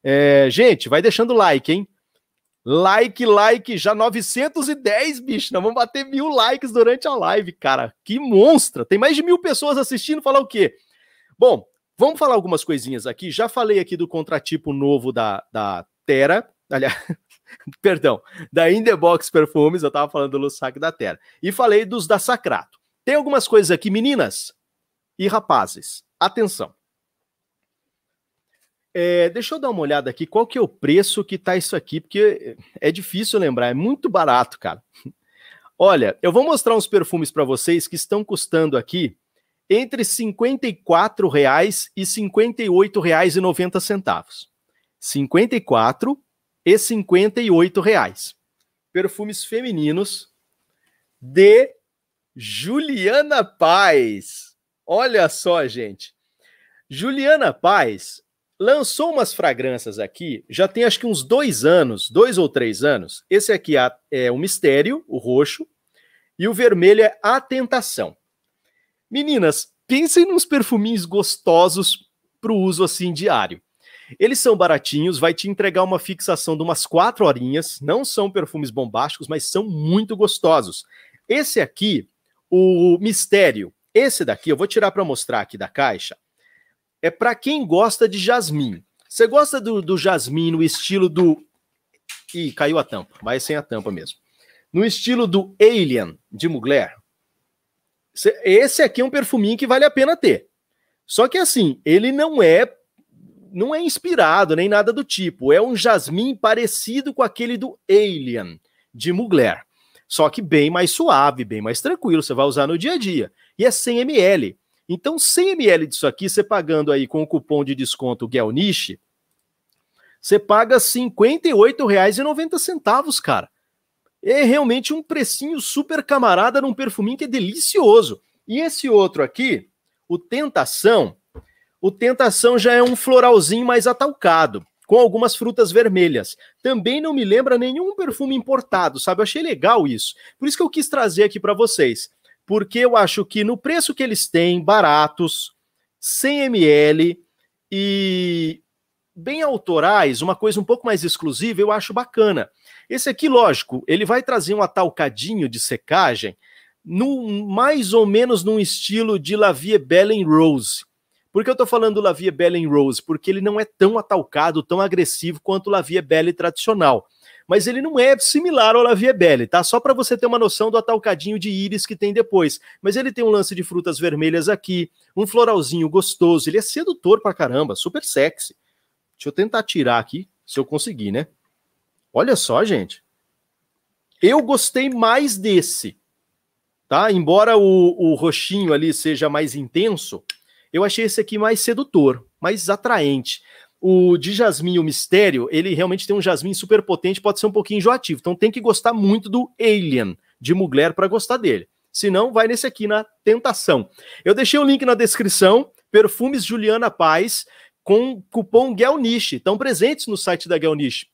É, gente, vai deixando like, hein? Like, like, já 910, bicho. Nós vamos bater mil likes durante a live, cara. Que monstra! Tem mais de mil pessoas assistindo. Falar o quê? Bom, Vamos falar algumas coisinhas aqui. Já falei aqui do contratipo novo da, da Terra, aliás, perdão, da Indebox Perfumes, eu estava falando do saco da Terra. E falei dos da Sacrato. Tem algumas coisas aqui, meninas e rapazes, atenção. É, deixa eu dar uma olhada aqui, qual que é o preço que tá isso aqui, porque é difícil lembrar, é muito barato, cara. Olha, eu vou mostrar uns perfumes para vocês que estão custando aqui entre R$ 54,00 e R$ 58,90. R$ 54 e R$ 58,00. Perfumes femininos de Juliana Paz. Olha só, gente. Juliana Paz lançou umas fragrâncias aqui, já tem acho que uns dois anos, dois ou três anos. Esse aqui é, é o Mistério, o roxo, e o vermelho é A Tentação. Meninas, pensem nos perfuminhos gostosos para o uso assim diário. Eles são baratinhos, vai te entregar uma fixação de umas quatro horinhas. Não são perfumes bombásticos, mas são muito gostosos. Esse aqui, o Mistério. Esse daqui, eu vou tirar para mostrar aqui da caixa. É para quem gosta de jasmim. Você gosta do, do jasmim no estilo do... Ih, caiu a tampa. Vai sem a tampa mesmo. No estilo do Alien, de Mugler. Esse aqui é um perfuminho que vale a pena ter. Só que assim, ele não é não é inspirado nem nada do tipo. É um jasmim parecido com aquele do Alien de Mugler, só que bem mais suave, bem mais tranquilo. Você vai usar no dia a dia e é 100 ml. Então, 100 ml disso aqui, você pagando aí com o cupom de desconto Gelnish, você paga R$ 58,90, cara é realmente um precinho super camarada num perfuminho que é delicioso. E esse outro aqui, o Tentação, o Tentação já é um floralzinho mais atalcado, com algumas frutas vermelhas. Também não me lembra nenhum perfume importado, sabe? Eu achei legal isso. Por isso que eu quis trazer aqui para vocês, porque eu acho que no preço que eles têm, baratos, 100 ml e bem autorais, uma coisa um pouco mais exclusiva, eu acho bacana. Esse aqui, lógico, ele vai trazer um atalcadinho de secagem, no, mais ou menos num estilo de Lavie Belen Rose. Por que eu estou falando Lavie Belen Rose? Porque ele não é tão atalcado, tão agressivo quanto o Lavie Belle tradicional. Mas ele não é similar ao Lavie Belle, tá? Só para você ter uma noção do atalcadinho de íris que tem depois. Mas ele tem um lance de frutas vermelhas aqui, um floralzinho gostoso, ele é sedutor pra caramba, super sexy. Deixa eu tentar tirar aqui, se eu conseguir, né? Olha só, gente. Eu gostei mais desse, tá? Embora o, o roxinho ali seja mais intenso, eu achei esse aqui mais sedutor, mais atraente. O de jasmim o Mistério, ele realmente tem um jasmim super potente, pode ser um pouquinho enjoativo. Então tem que gostar muito do Alien, de Mugler, para gostar dele. Se não, vai nesse aqui, na Tentação. Eu deixei o link na descrição, Perfumes Juliana Paz, com cupom Gelnish. Estão presentes no site da Gelnish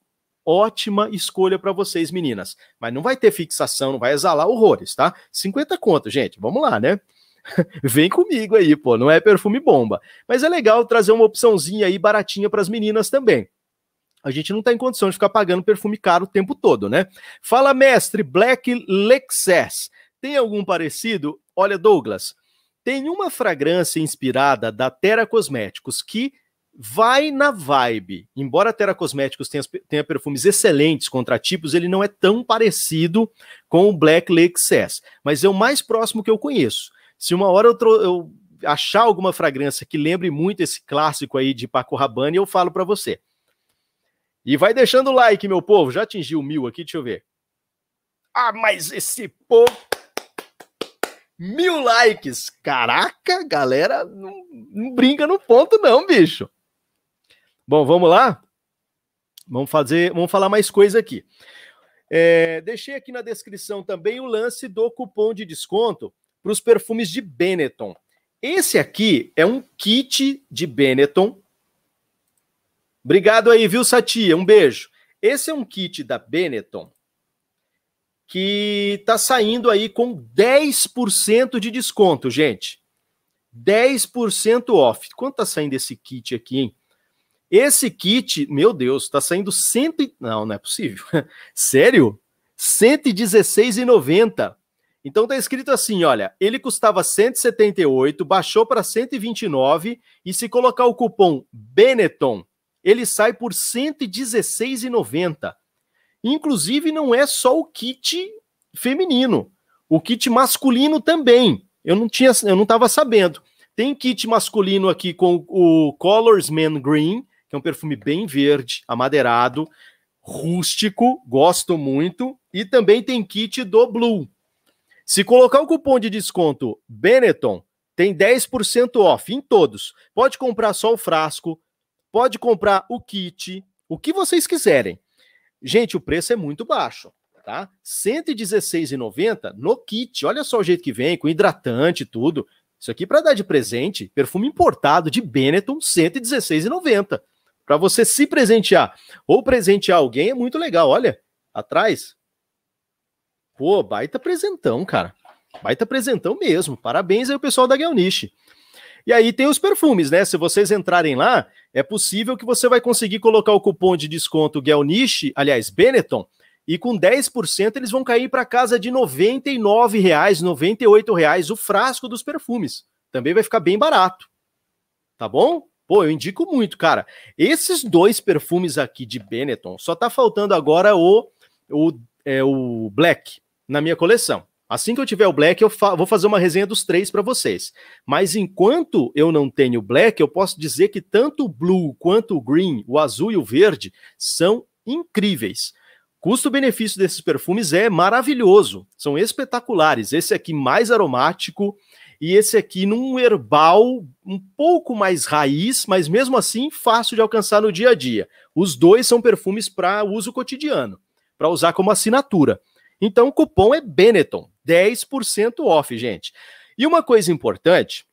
ótima escolha para vocês, meninas. Mas não vai ter fixação, não vai exalar horrores, tá? 50 conto, gente, vamos lá, né? Vem comigo aí, pô, não é perfume bomba. Mas é legal trazer uma opçãozinha aí baratinha para as meninas também. A gente não está em condição de ficar pagando perfume caro o tempo todo, né? Fala, mestre, Black Lexess. Tem algum parecido? Olha, Douglas, tem uma fragrância inspirada da Terra Cosméticos que vai na vibe. Embora a Terra Cosméticos tenha, tenha, perfumes excelentes contra tipos, ele não é tão parecido com o Black Lake Sess, mas é o mais próximo que eu conheço. Se uma hora eu, eu achar alguma fragrância que lembre muito esse clássico aí de Paco Rabanne, eu falo para você. E vai deixando o like, meu povo. Já atingiu mil aqui, deixa eu ver. Ah, mas esse povo mil likes. Caraca, galera, não, não, brinca no ponto, não, bicho. Bom, vamos lá? Vamos fazer, vamos falar mais coisa aqui. É, deixei aqui na descrição também o lance do cupom de desconto para os perfumes de Benetton. Esse aqui é um kit de Benetton. Obrigado aí, viu, Satia? Um beijo. Esse é um kit da Benetton que está saindo aí com 10% de desconto, gente. 10% off. Quanto está saindo esse kit aqui, hein? Esse kit, meu Deus, tá saindo cento e... Não, não é possível. Sério? 116,90. Então tá escrito assim, olha, ele custava 178, baixou para 129 e se colocar o cupom Benetton, ele sai por 116,90. Inclusive não é só o kit feminino, o kit masculino também. Eu não tinha, eu não estava sabendo. Tem kit masculino aqui com o Colors Man Green, tem é um perfume bem verde, amadeirado, rústico, gosto muito. E também tem kit do Blue. Se colocar o cupom de desconto Benetton, tem 10% off em todos. Pode comprar só o frasco, pode comprar o kit, o que vocês quiserem. Gente, o preço é muito baixo, tá? R$ 116,90 no kit. Olha só o jeito que vem, com hidratante e tudo. Isso aqui é para dar de presente, perfume importado de Benetton, R$ 116,90 para você se presentear ou presentear alguém é muito legal. Olha, atrás. Pô, baita presentão, cara. Baita presentão mesmo. Parabéns aí o pessoal da Gelnish. E aí tem os perfumes, né? Se vocês entrarem lá, é possível que você vai conseguir colocar o cupom de desconto Gelnish, aliás, Benetton, e com 10% eles vão cair para casa de R$ 99,00, R$ 98,00 o frasco dos perfumes. Também vai ficar bem barato. Tá bom? Pô, eu indico muito, cara. Esses dois perfumes aqui de Benetton, só tá faltando agora o, o, é, o Black na minha coleção. Assim que eu tiver o Black, eu fa vou fazer uma resenha dos três para vocês. Mas enquanto eu não tenho o Black, eu posso dizer que tanto o Blue quanto o Green, o azul e o verde, são incríveis. Custo-benefício desses perfumes é maravilhoso, são espetaculares. Esse aqui mais aromático, e esse aqui num herbal um pouco mais raiz, mas mesmo assim fácil de alcançar no dia a dia. Os dois são perfumes para uso cotidiano, para usar como assinatura. Então o cupom é Benetton, 10% off, gente. E uma coisa importante,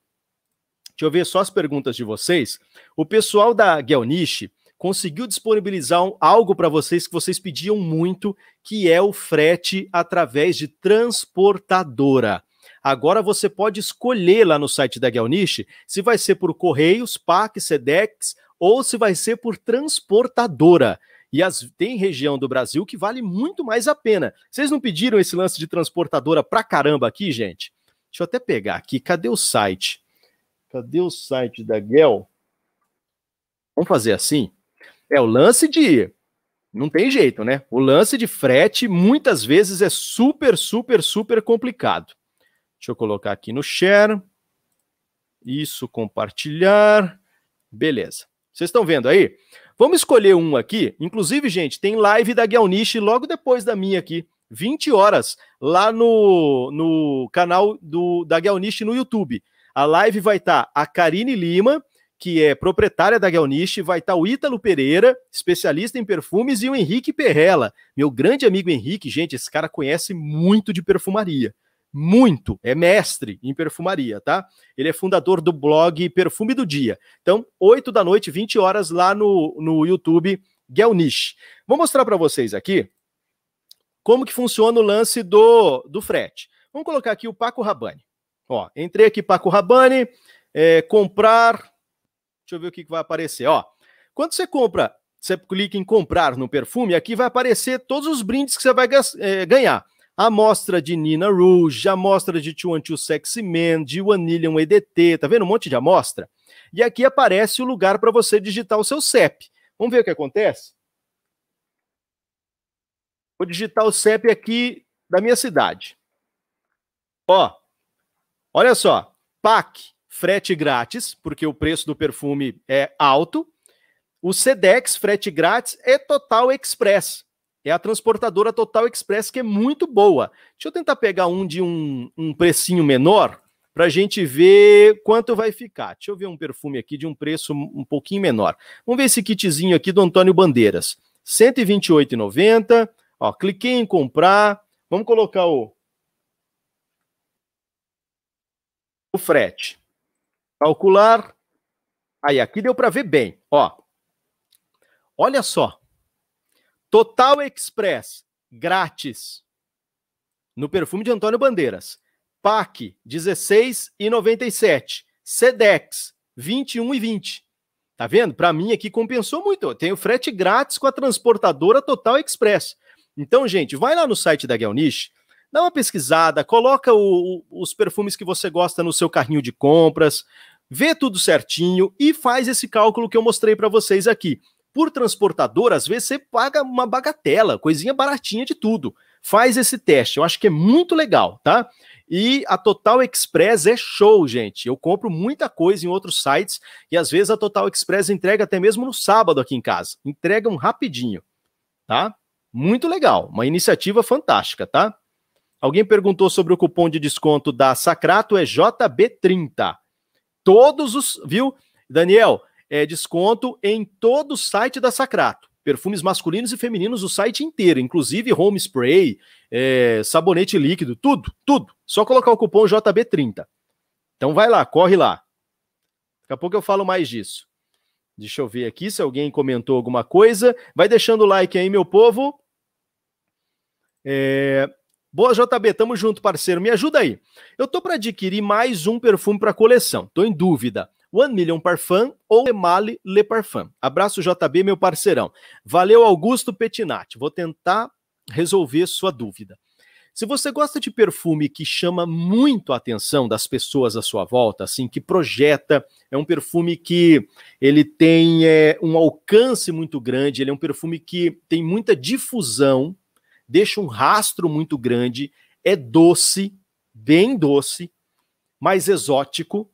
deixa eu ver só as perguntas de vocês. O pessoal da Gelnish conseguiu disponibilizar algo para vocês que vocês pediam muito, que é o frete através de transportadora. Agora você pode escolher lá no site da Niche se vai ser por Correios, PAC, SEDEX ou se vai ser por transportadora. E as, tem região do Brasil que vale muito mais a pena. Vocês não pediram esse lance de transportadora pra caramba aqui, gente? Deixa eu até pegar aqui. Cadê o site? Cadê o site da Gel? Vamos fazer assim? É o lance de. Não tem jeito, né? O lance de frete muitas vezes é super, super, super complicado. Deixa eu colocar aqui no share. Isso, compartilhar. Beleza. Vocês estão vendo aí? Vamos escolher um aqui. Inclusive, gente, tem live da Guialniche logo depois da minha aqui, 20 horas, lá no, no canal do, da Guialniche no YouTube. A live vai estar tá a Karine Lima, que é proprietária da Guialniche, vai estar tá o Ítalo Pereira, especialista em perfumes, e o Henrique Perrella, meu grande amigo Henrique. Gente, esse cara conhece muito de perfumaria muito, é mestre em perfumaria, tá? Ele é fundador do blog Perfume do Dia. Então, 8 da noite, 20 horas, lá no, no YouTube Gelnish. Vou mostrar para vocês aqui como que funciona o lance do, do frete. Vamos colocar aqui o Paco Rabanne. Ó, entrei aqui Paco Rabanne, é, comprar, deixa eu ver o que, que vai aparecer, ó. Quando você compra, você clica em comprar no perfume, aqui vai aparecer todos os brindes que você vai é, ganhar a amostra de Nina Rouge, a amostra de 212 Sexy Man, de Vanillion EDT, tá vendo? Um monte de amostra. E aqui aparece o lugar para você digitar o seu CEP. Vamos ver o que acontece? Vou digitar o CEP aqui da minha cidade. Ó, olha só, PAC, frete grátis, porque o preço do perfume é alto. O SEDEX, frete grátis, é total express é a transportadora Total Express, que é muito boa. Deixa eu tentar pegar um de um, um precinho menor para a gente ver quanto vai ficar. Deixa eu ver um perfume aqui de um preço um pouquinho menor. Vamos ver esse kitzinho aqui do Antônio Bandeiras. R$ 128,90. Ó, cliquei em comprar. Vamos colocar o, o frete. Calcular. Aí, aqui deu para ver bem. Ó, olha só. Total Express, grátis. No perfume de Antônio Bandeiras. PAC, 16,97. SEDEX, 21,20. Tá vendo? Para mim aqui compensou muito. Eu tenho frete grátis com a transportadora Total Express. Então, gente, vai lá no site da Gelnish, dá uma pesquisada, coloca o, o, os perfumes que você gosta no seu carrinho de compras, vê tudo certinho e faz esse cálculo que eu mostrei para vocês aqui. Por transportador, às vezes você paga uma bagatela, coisinha baratinha de tudo. Faz esse teste, eu acho que é muito legal, tá? E a Total Express é show, gente. Eu compro muita coisa em outros sites e às vezes a Total Express entrega até mesmo no sábado aqui em casa. Entregam rapidinho, tá? Muito legal, uma iniciativa fantástica, tá? Alguém perguntou sobre o cupom de desconto da Sacrato, é JB30. Todos os, viu? Daniel, é, desconto em todo o site da Sacrato. Perfumes masculinos e femininos, o site inteiro, inclusive home spray, é, sabonete líquido, tudo, tudo. Só colocar o cupom JB30. Então vai lá, corre lá. Daqui a pouco eu falo mais disso. Deixa eu ver aqui se alguém comentou alguma coisa. Vai deixando o like aí, meu povo. É, Boa, JB, tamo junto, parceiro. Me ajuda aí. Eu tô para adquirir mais um perfume para coleção. Tô em dúvida. One Million Parfum ou Emale Le Parfum. Abraço, JB, meu parceirão. Valeu, Augusto Petinati. Vou tentar resolver sua dúvida. Se você gosta de perfume que chama muito a atenção das pessoas à sua volta, assim, que projeta, é um perfume que ele tem é, um alcance muito grande, ele é um perfume que tem muita difusão, deixa um rastro muito grande, é doce, bem doce, mas exótico,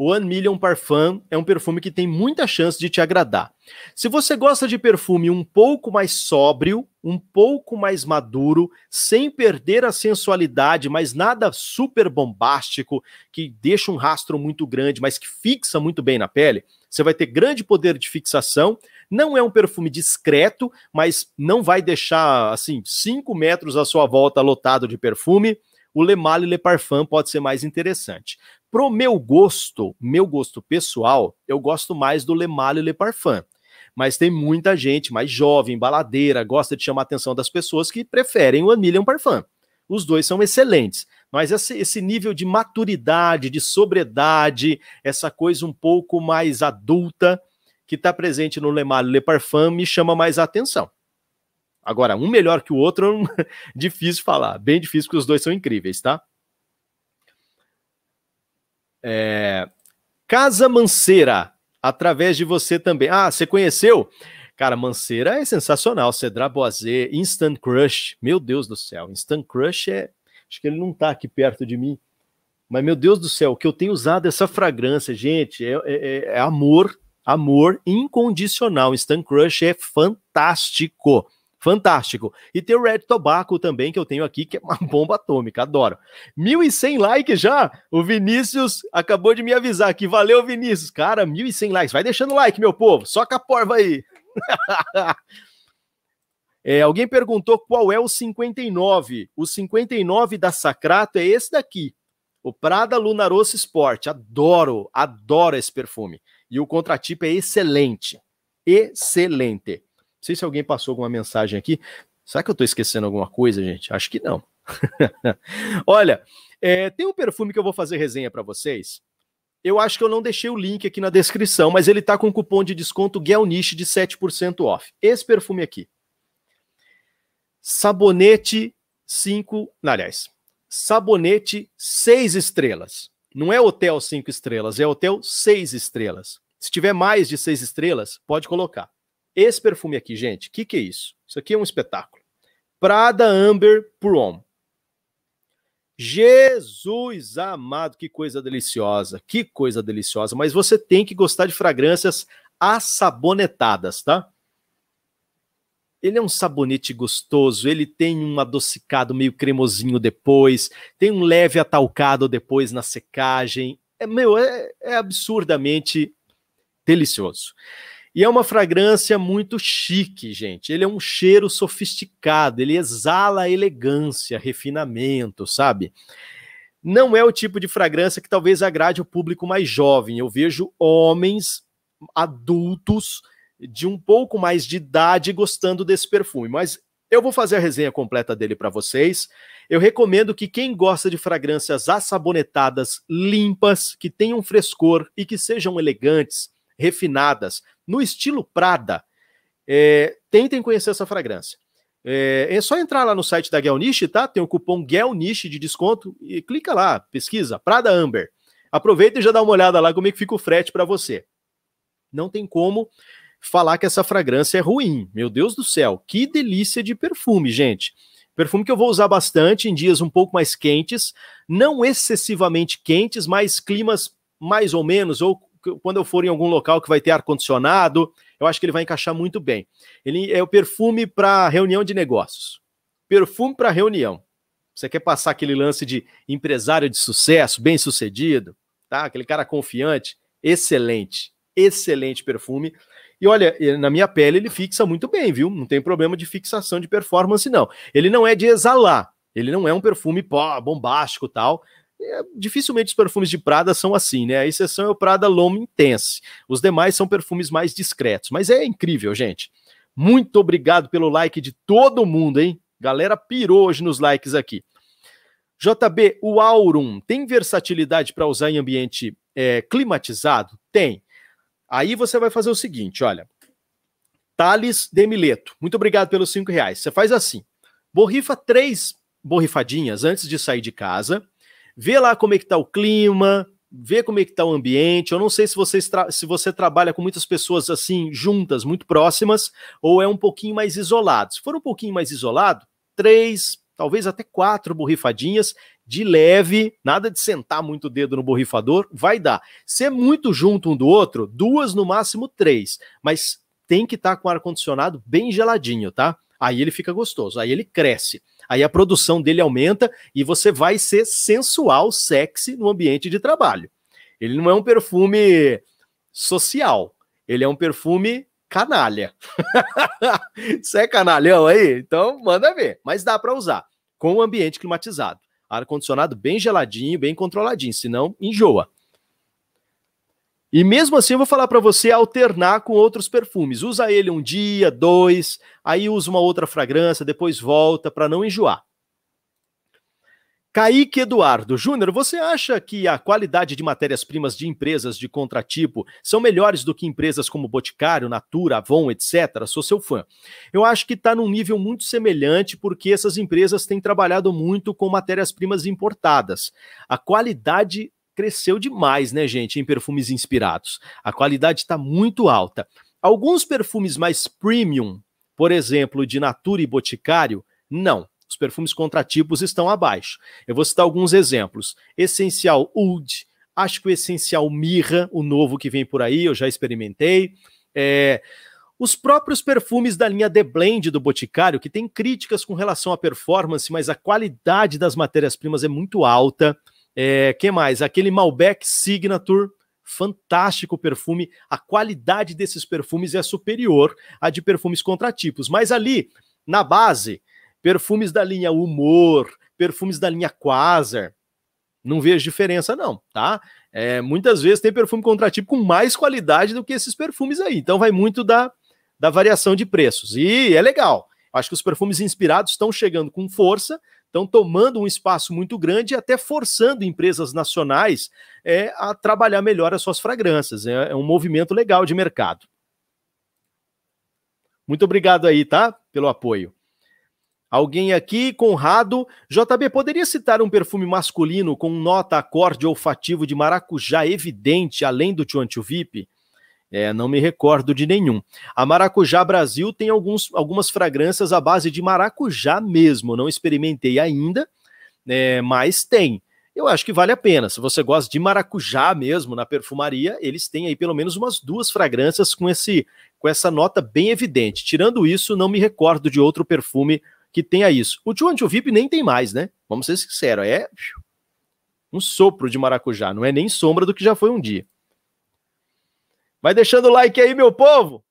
One Million Parfum é um perfume que tem muita chance de te agradar. Se você gosta de perfume um pouco mais sóbrio, um pouco mais maduro, sem perder a sensualidade, mas nada super bombástico, que deixa um rastro muito grande, mas que fixa muito bem na pele, você vai ter grande poder de fixação. Não é um perfume discreto, mas não vai deixar assim 5 metros à sua volta lotado de perfume o Le Male Le Parfum pode ser mais interessante. Pro meu gosto, meu gosto pessoal, eu gosto mais do Le Mal e Le Parfum. Mas tem muita gente mais jovem, baladeira, gosta de chamar a atenção das pessoas que preferem o Anillion Parfum. Os dois são excelentes. Mas esse, esse, nível de maturidade, de sobriedade, essa coisa um pouco mais adulta que está presente no Le Mal e Le Parfum me chama mais a atenção. Agora, um melhor que o outro, difícil falar. Bem difícil, porque os dois são incríveis, tá? É, Casa Manceira, através de você também. Ah, você conheceu? Cara, Manceira é sensacional. Cedra Boazê, Instant Crush. Meu Deus do céu, Instant Crush é. Acho que ele não tá aqui perto de mim. Mas, meu Deus do céu, o que eu tenho usado essa fragrância, gente, é, é, é, é amor, amor incondicional. Instant Crush é fantástico. Fantástico. E tem o Red Tobacco também, que eu tenho aqui, que é uma bomba atômica, adoro. 1.100 likes já? O Vinícius acabou de me avisar que Valeu, Vinícius. Cara, 1.100 likes. Vai deixando like, meu povo. Soca a porva aí. é, alguém perguntou qual é o 59. O 59 da Sacrato é esse daqui. O Prada Lunarosso Sport. Adoro, adoro esse perfume. E o contratipo é excelente. Excelente. Não sei se alguém passou alguma mensagem aqui. Será que eu estou esquecendo alguma coisa, gente? Acho que não. Olha, é, tem um perfume que eu vou fazer resenha para vocês. Eu acho que eu não deixei o link aqui na descrição, mas ele tá com cupom de desconto Gelnish de 7% off. Esse perfume aqui. Sabonete 5, aliás, sabonete 6 estrelas. Não é hotel 5 estrelas, é hotel 6 estrelas. Se tiver mais de 6 estrelas, pode colocar. Esse perfume aqui, gente, o que, que é isso? Isso aqui é um espetáculo. Prada Amber Pour Homme. Jesus amado, que coisa deliciosa, que coisa deliciosa. Mas você tem que gostar de fragrâncias assabonetadas, tá? Ele é um sabonete gostoso, ele tem um adocicado meio cremosinho depois, tem um leve atalcado depois na secagem. É, meu, é, é absurdamente delicioso. E é uma fragrância muito chique, gente. Ele é um cheiro sofisticado, ele exala elegância, refinamento, sabe? Não é o tipo de fragrância que talvez agrade o público mais jovem. Eu vejo homens adultos de um pouco mais de idade gostando desse perfume, mas eu vou fazer a resenha completa dele para vocês. Eu recomendo que quem gosta de fragrâncias assabonetadas, limpas, que tenham frescor e que sejam elegantes, refinadas, no estilo Prada. É, tentem conhecer essa fragrância. É, é, só entrar lá no site da Gelnish, tá? Tem o cupom Gelnish de desconto e clica lá, pesquisa, Prada Amber. Aproveita e já dá uma olhada lá como é que fica o frete para você. Não tem como falar que essa fragrância é ruim. Meu Deus do céu, que delícia de perfume, gente. Perfume que eu vou usar bastante em dias um pouco mais quentes, não excessivamente quentes, mas climas mais ou menos, ou quando eu for em algum local que vai ter ar-condicionado, eu acho que ele vai encaixar muito bem. Ele é o perfume para reunião de negócios. Perfume para reunião. Você quer passar aquele lance de empresário de sucesso, bem-sucedido, tá? Aquele cara confiante, excelente, excelente perfume. E olha, na minha pele ele fixa muito bem, viu? Não tem problema de fixação de performance não. Ele não é de exalar, ele não é um perfume pô, bombástico tal, é, dificilmente os perfumes de Prada são assim, né? A exceção é o Prada Lomo Intense. Os demais são perfumes mais discretos. Mas é incrível, gente. Muito obrigado pelo like de todo mundo, hein? Galera pirou hoje nos likes aqui. JB, o Aurum tem versatilidade para usar em ambiente é, climatizado? Tem. Aí você vai fazer o seguinte, olha. Thales Demileto, muito obrigado pelos cinco reais. Você faz assim, borrifa três borrifadinhas antes de sair de casa vê lá como é que está o clima, vê como é que está o ambiente. Eu não sei se você, se você trabalha com muitas pessoas assim, juntas, muito próximas, ou é um pouquinho mais isolado. Se for um pouquinho mais isolado, três, talvez até quatro borrifadinhas de leve, nada de sentar muito o dedo no borrifador, vai dar. Se é muito junto um do outro, duas no máximo três, mas tem que estar tá com o ar condicionado bem geladinho, tá? Aí ele fica gostoso, aí ele cresce aí a produção dele aumenta e você vai ser sensual, sexy no ambiente de trabalho. Ele não é um perfume social, ele é um perfume canalha. Você é canalhão aí? Então manda ver. Mas dá para usar com o ambiente climatizado. Ar-condicionado bem geladinho, bem controladinho, senão enjoa. E mesmo assim, eu vou falar para você alternar com outros perfumes. Usa ele um dia, dois, aí usa uma outra fragrância, depois volta para não enjoar. Kaique Eduardo Júnior, você acha que a qualidade de matérias-primas de empresas de contratipo são melhores do que empresas como Boticário, Natura, Avon, etc? Sou seu fã. Eu acho que está num nível muito semelhante porque essas empresas têm trabalhado muito com matérias-primas importadas. A qualidade cresceu demais, né, gente, em perfumes inspirados. A qualidade está muito alta. Alguns perfumes mais premium, por exemplo, de Natura e Boticário, não. Os perfumes contratipos estão abaixo. Eu vou citar alguns exemplos. Essencial Oud, acho que o Essencial Mirra, o novo que vem por aí, eu já experimentei. É, os próprios perfumes da linha The Blend do Boticário, que tem críticas com relação à performance, mas a qualidade das matérias-primas é muito alta. É, que mais? Aquele Malbec Signature, fantástico perfume. A qualidade desses perfumes é superior à de perfumes contratipos. Mas ali, na base, perfumes da linha Humor, perfumes da linha Quasar, não vejo diferença não, tá? É, muitas vezes tem perfume contratipo com mais qualidade do que esses perfumes aí. Então vai muito da, da variação de preços. E é legal. Acho que os perfumes inspirados estão chegando com força, estão tomando um espaço muito grande e até forçando empresas nacionais é, a trabalhar melhor as suas fragrâncias. É, é um movimento legal de mercado. Muito obrigado aí, tá? Pelo apoio. Alguém aqui, Conrado. JB, poderia citar um perfume masculino com nota acorde olfativo de maracujá evidente, além do Chuanchu VIP? É, não me recordo de nenhum. A Maracujá Brasil tem alguns, algumas fragrâncias à base de maracujá mesmo. Não experimentei ainda, né? mas tem. Eu acho que vale a pena. Se você gosta de maracujá mesmo na perfumaria, eles têm aí pelo menos umas duas fragrâncias com, esse, com essa nota bem evidente. Tirando isso, não me recordo de outro perfume que tenha isso. O Tio Vip nem tem mais, né? Vamos ser sinceros, é um sopro de maracujá, não é nem sombra do que já foi um dia. Vai deixando o like aí, meu povo.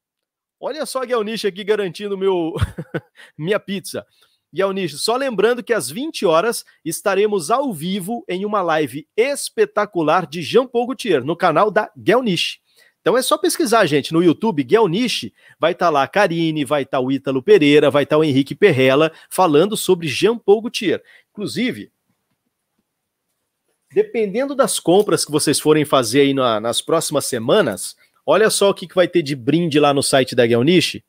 Olha só a Guelniche aqui garantindo meu minha pizza. Guelniche, só lembrando que às 20 horas estaremos ao vivo em uma live espetacular de Jean Paul Gaultier no canal da Guelniche. Então é só pesquisar, gente, no YouTube, Guelniche, vai estar tá lá a Karine, vai estar tá o Ítalo Pereira, vai estar tá o Henrique Perrella falando sobre Jean Paul Gaultier. Inclusive, dependendo das compras que vocês forem fazer aí na, nas próximas semanas, Olha só o que, que vai ter de brinde lá no site da Guelniche.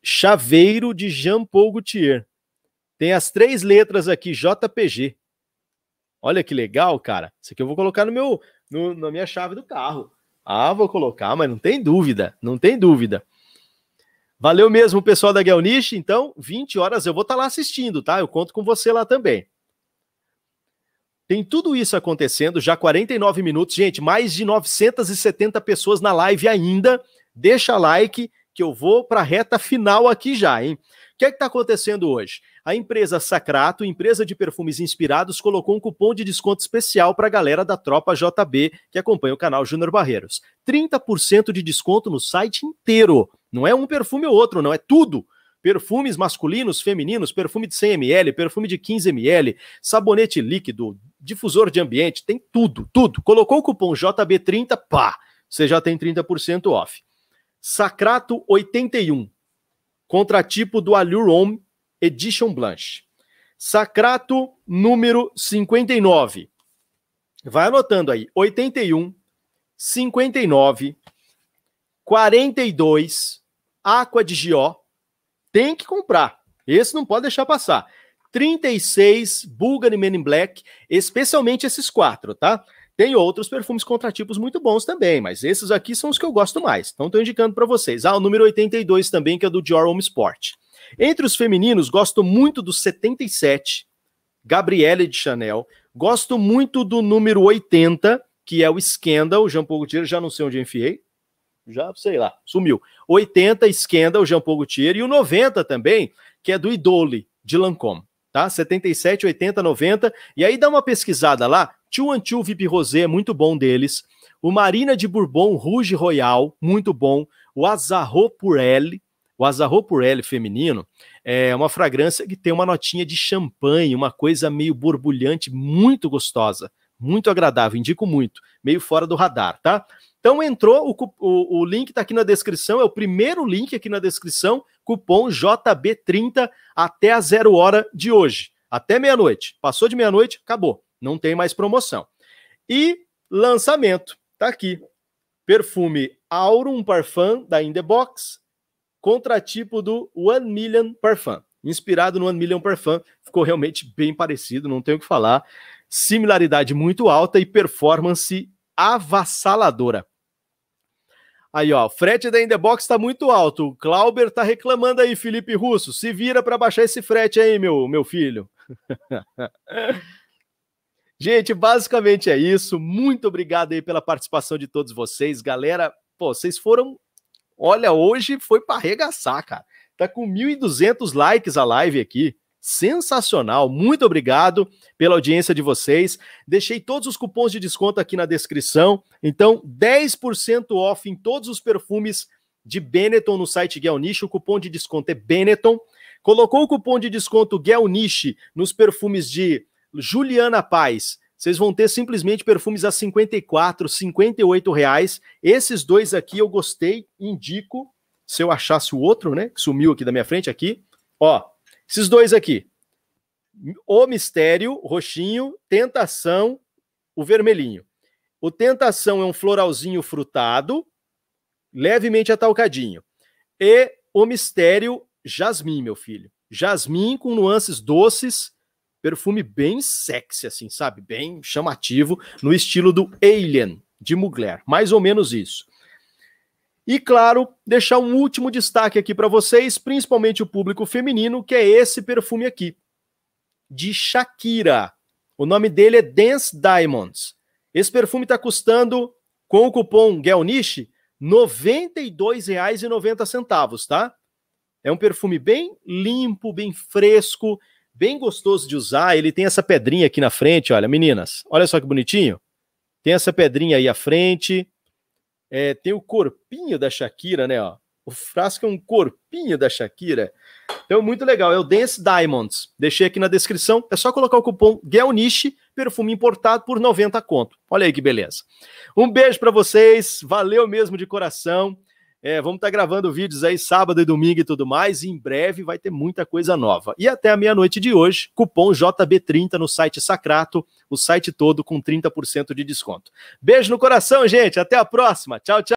Chaveiro de Jean Paul Gaultier. Tem as três letras aqui, JPG. Olha que legal, cara. Isso aqui eu vou colocar no meu, no, na minha chave do carro. Ah, vou colocar, mas não tem dúvida, não tem dúvida. Valeu mesmo, pessoal da Guelniche. Então, 20 horas eu vou estar tá lá assistindo, tá? Eu conto com você lá também. Tem tudo isso acontecendo, já 49 minutos. Gente, mais de 970 pessoas na live ainda. Deixa like que eu vou para a reta final aqui já, hein? O que é está acontecendo hoje? A empresa Sacrato, empresa de perfumes inspirados, colocou um cupom de desconto especial para a galera da Tropa JB que acompanha o canal Júnior Barreiros. 30% de desconto no site inteiro. Não é um perfume ou outro, não, é tudo. Perfumes masculinos, femininos, perfume de 100 ml, perfume de 15 ml, sabonete líquido, difusor de ambiente, tem tudo, tudo. Colocou o cupom JB30, pá, você já tem 30% off. Sacrato 81, contratipo do Allure Home Edition Blanche. Sacrato número 59. Vai anotando aí, 81, 59, 42, Aqua de Gió, tem que comprar. Esse não pode deixar passar. 36, Bulgari Men in Black, especialmente esses quatro, tá? Tem outros perfumes contratipos muito bons também, mas esses aqui são os que eu gosto mais. Então estou indicando para vocês. Ah, o número 82 também, que é do Dior Home Sport. Entre os femininos, gosto muito do 77, Gabrielle de Chanel. Gosto muito do número 80, que é o Scandal, Jean Paul Gaultier, já não sei onde enfiei, já sei lá, sumiu. 80 esquenda o Jean Paul Gaultier e o 90 também, que é do Idole de Lancôme, tá? 77, 80, 90. E aí dá uma pesquisada lá. Tio Antio Vip Rosé muito bom deles. O Marina de Bourbon Rouge Royal, muito bom. O Azarro Purelli, o Azarro Purelli feminino, é uma fragrância que tem uma notinha de champanhe, uma coisa meio borbulhante, muito gostosa, muito agradável, indico muito, meio fora do radar, tá? Então entrou, o, o, o link está aqui na descrição, é o primeiro link aqui na descrição, cupom JB30 até a zero hora de hoje, até meia-noite. Passou de meia-noite, acabou, não tem mais promoção. E lançamento, tá aqui. Perfume Aurum Parfum da In The Box, contratipo do One Million Parfum. Inspirado no One Million Parfum, ficou realmente bem parecido, não tenho o que falar. Similaridade muito alta e performance avassaladora. Aí, ó, o frete da Indebox tá muito alto. O Clauber tá reclamando aí, Felipe Russo. Se vira para baixar esse frete aí, meu, meu filho. Gente, basicamente é isso. Muito obrigado aí pela participação de todos vocês. Galera, pô, vocês foram. Olha, hoje foi para arregaçar, cara. Tá com 1.200 likes a live aqui sensacional. Muito obrigado pela audiência de vocês. Deixei todos os cupons de desconto aqui na descrição. Então, 10% off em todos os perfumes de Benetton no site Gelnish. O cupom de desconto é Benetton. Colocou o cupom de desconto Gelnish nos perfumes de Juliana Paz. Vocês vão ter simplesmente perfumes a R$ 58 reais. Esses dois aqui eu gostei, indico. Se eu achasse o outro, né? Que sumiu aqui da minha frente, aqui. Ó, esses dois aqui. O mistério, roxinho, tentação, o vermelhinho. O tentação é um floralzinho frutado, levemente atalcadinho. E o mistério, jasmim, meu filho. Jasmim com nuances doces, perfume bem sexy, assim, sabe? Bem chamativo, no estilo do Alien, de Mugler. Mais ou menos isso. E claro, deixar um último destaque aqui para vocês, principalmente o público feminino, que é esse perfume aqui, de Shakira. O nome dele é Dance Diamonds. Esse perfume está custando, com o cupom Gelnish, R$ 92,90, tá? É um perfume bem limpo, bem fresco, bem gostoso de usar. Ele tem essa pedrinha aqui na frente, olha, meninas, olha só que bonitinho. Tem essa pedrinha aí à frente, é, tem o corpinho da Shakira, né? Ó. O frasco é um corpinho da Shakira. Então, muito legal. É o Dance Diamonds. Deixei aqui na descrição. É só colocar o cupom Gelnish, perfume importado por 90 conto. Olha aí que beleza. Um beijo para vocês. Valeu mesmo de coração. É, vamos estar tá gravando vídeos aí sábado e domingo e tudo mais. E em breve vai ter muita coisa nova. E até a meia-noite de hoje, cupom JB30 no site Sacrato, o site todo com 30% de desconto. Beijo no coração, gente. Até a próxima. Tchau, tchau.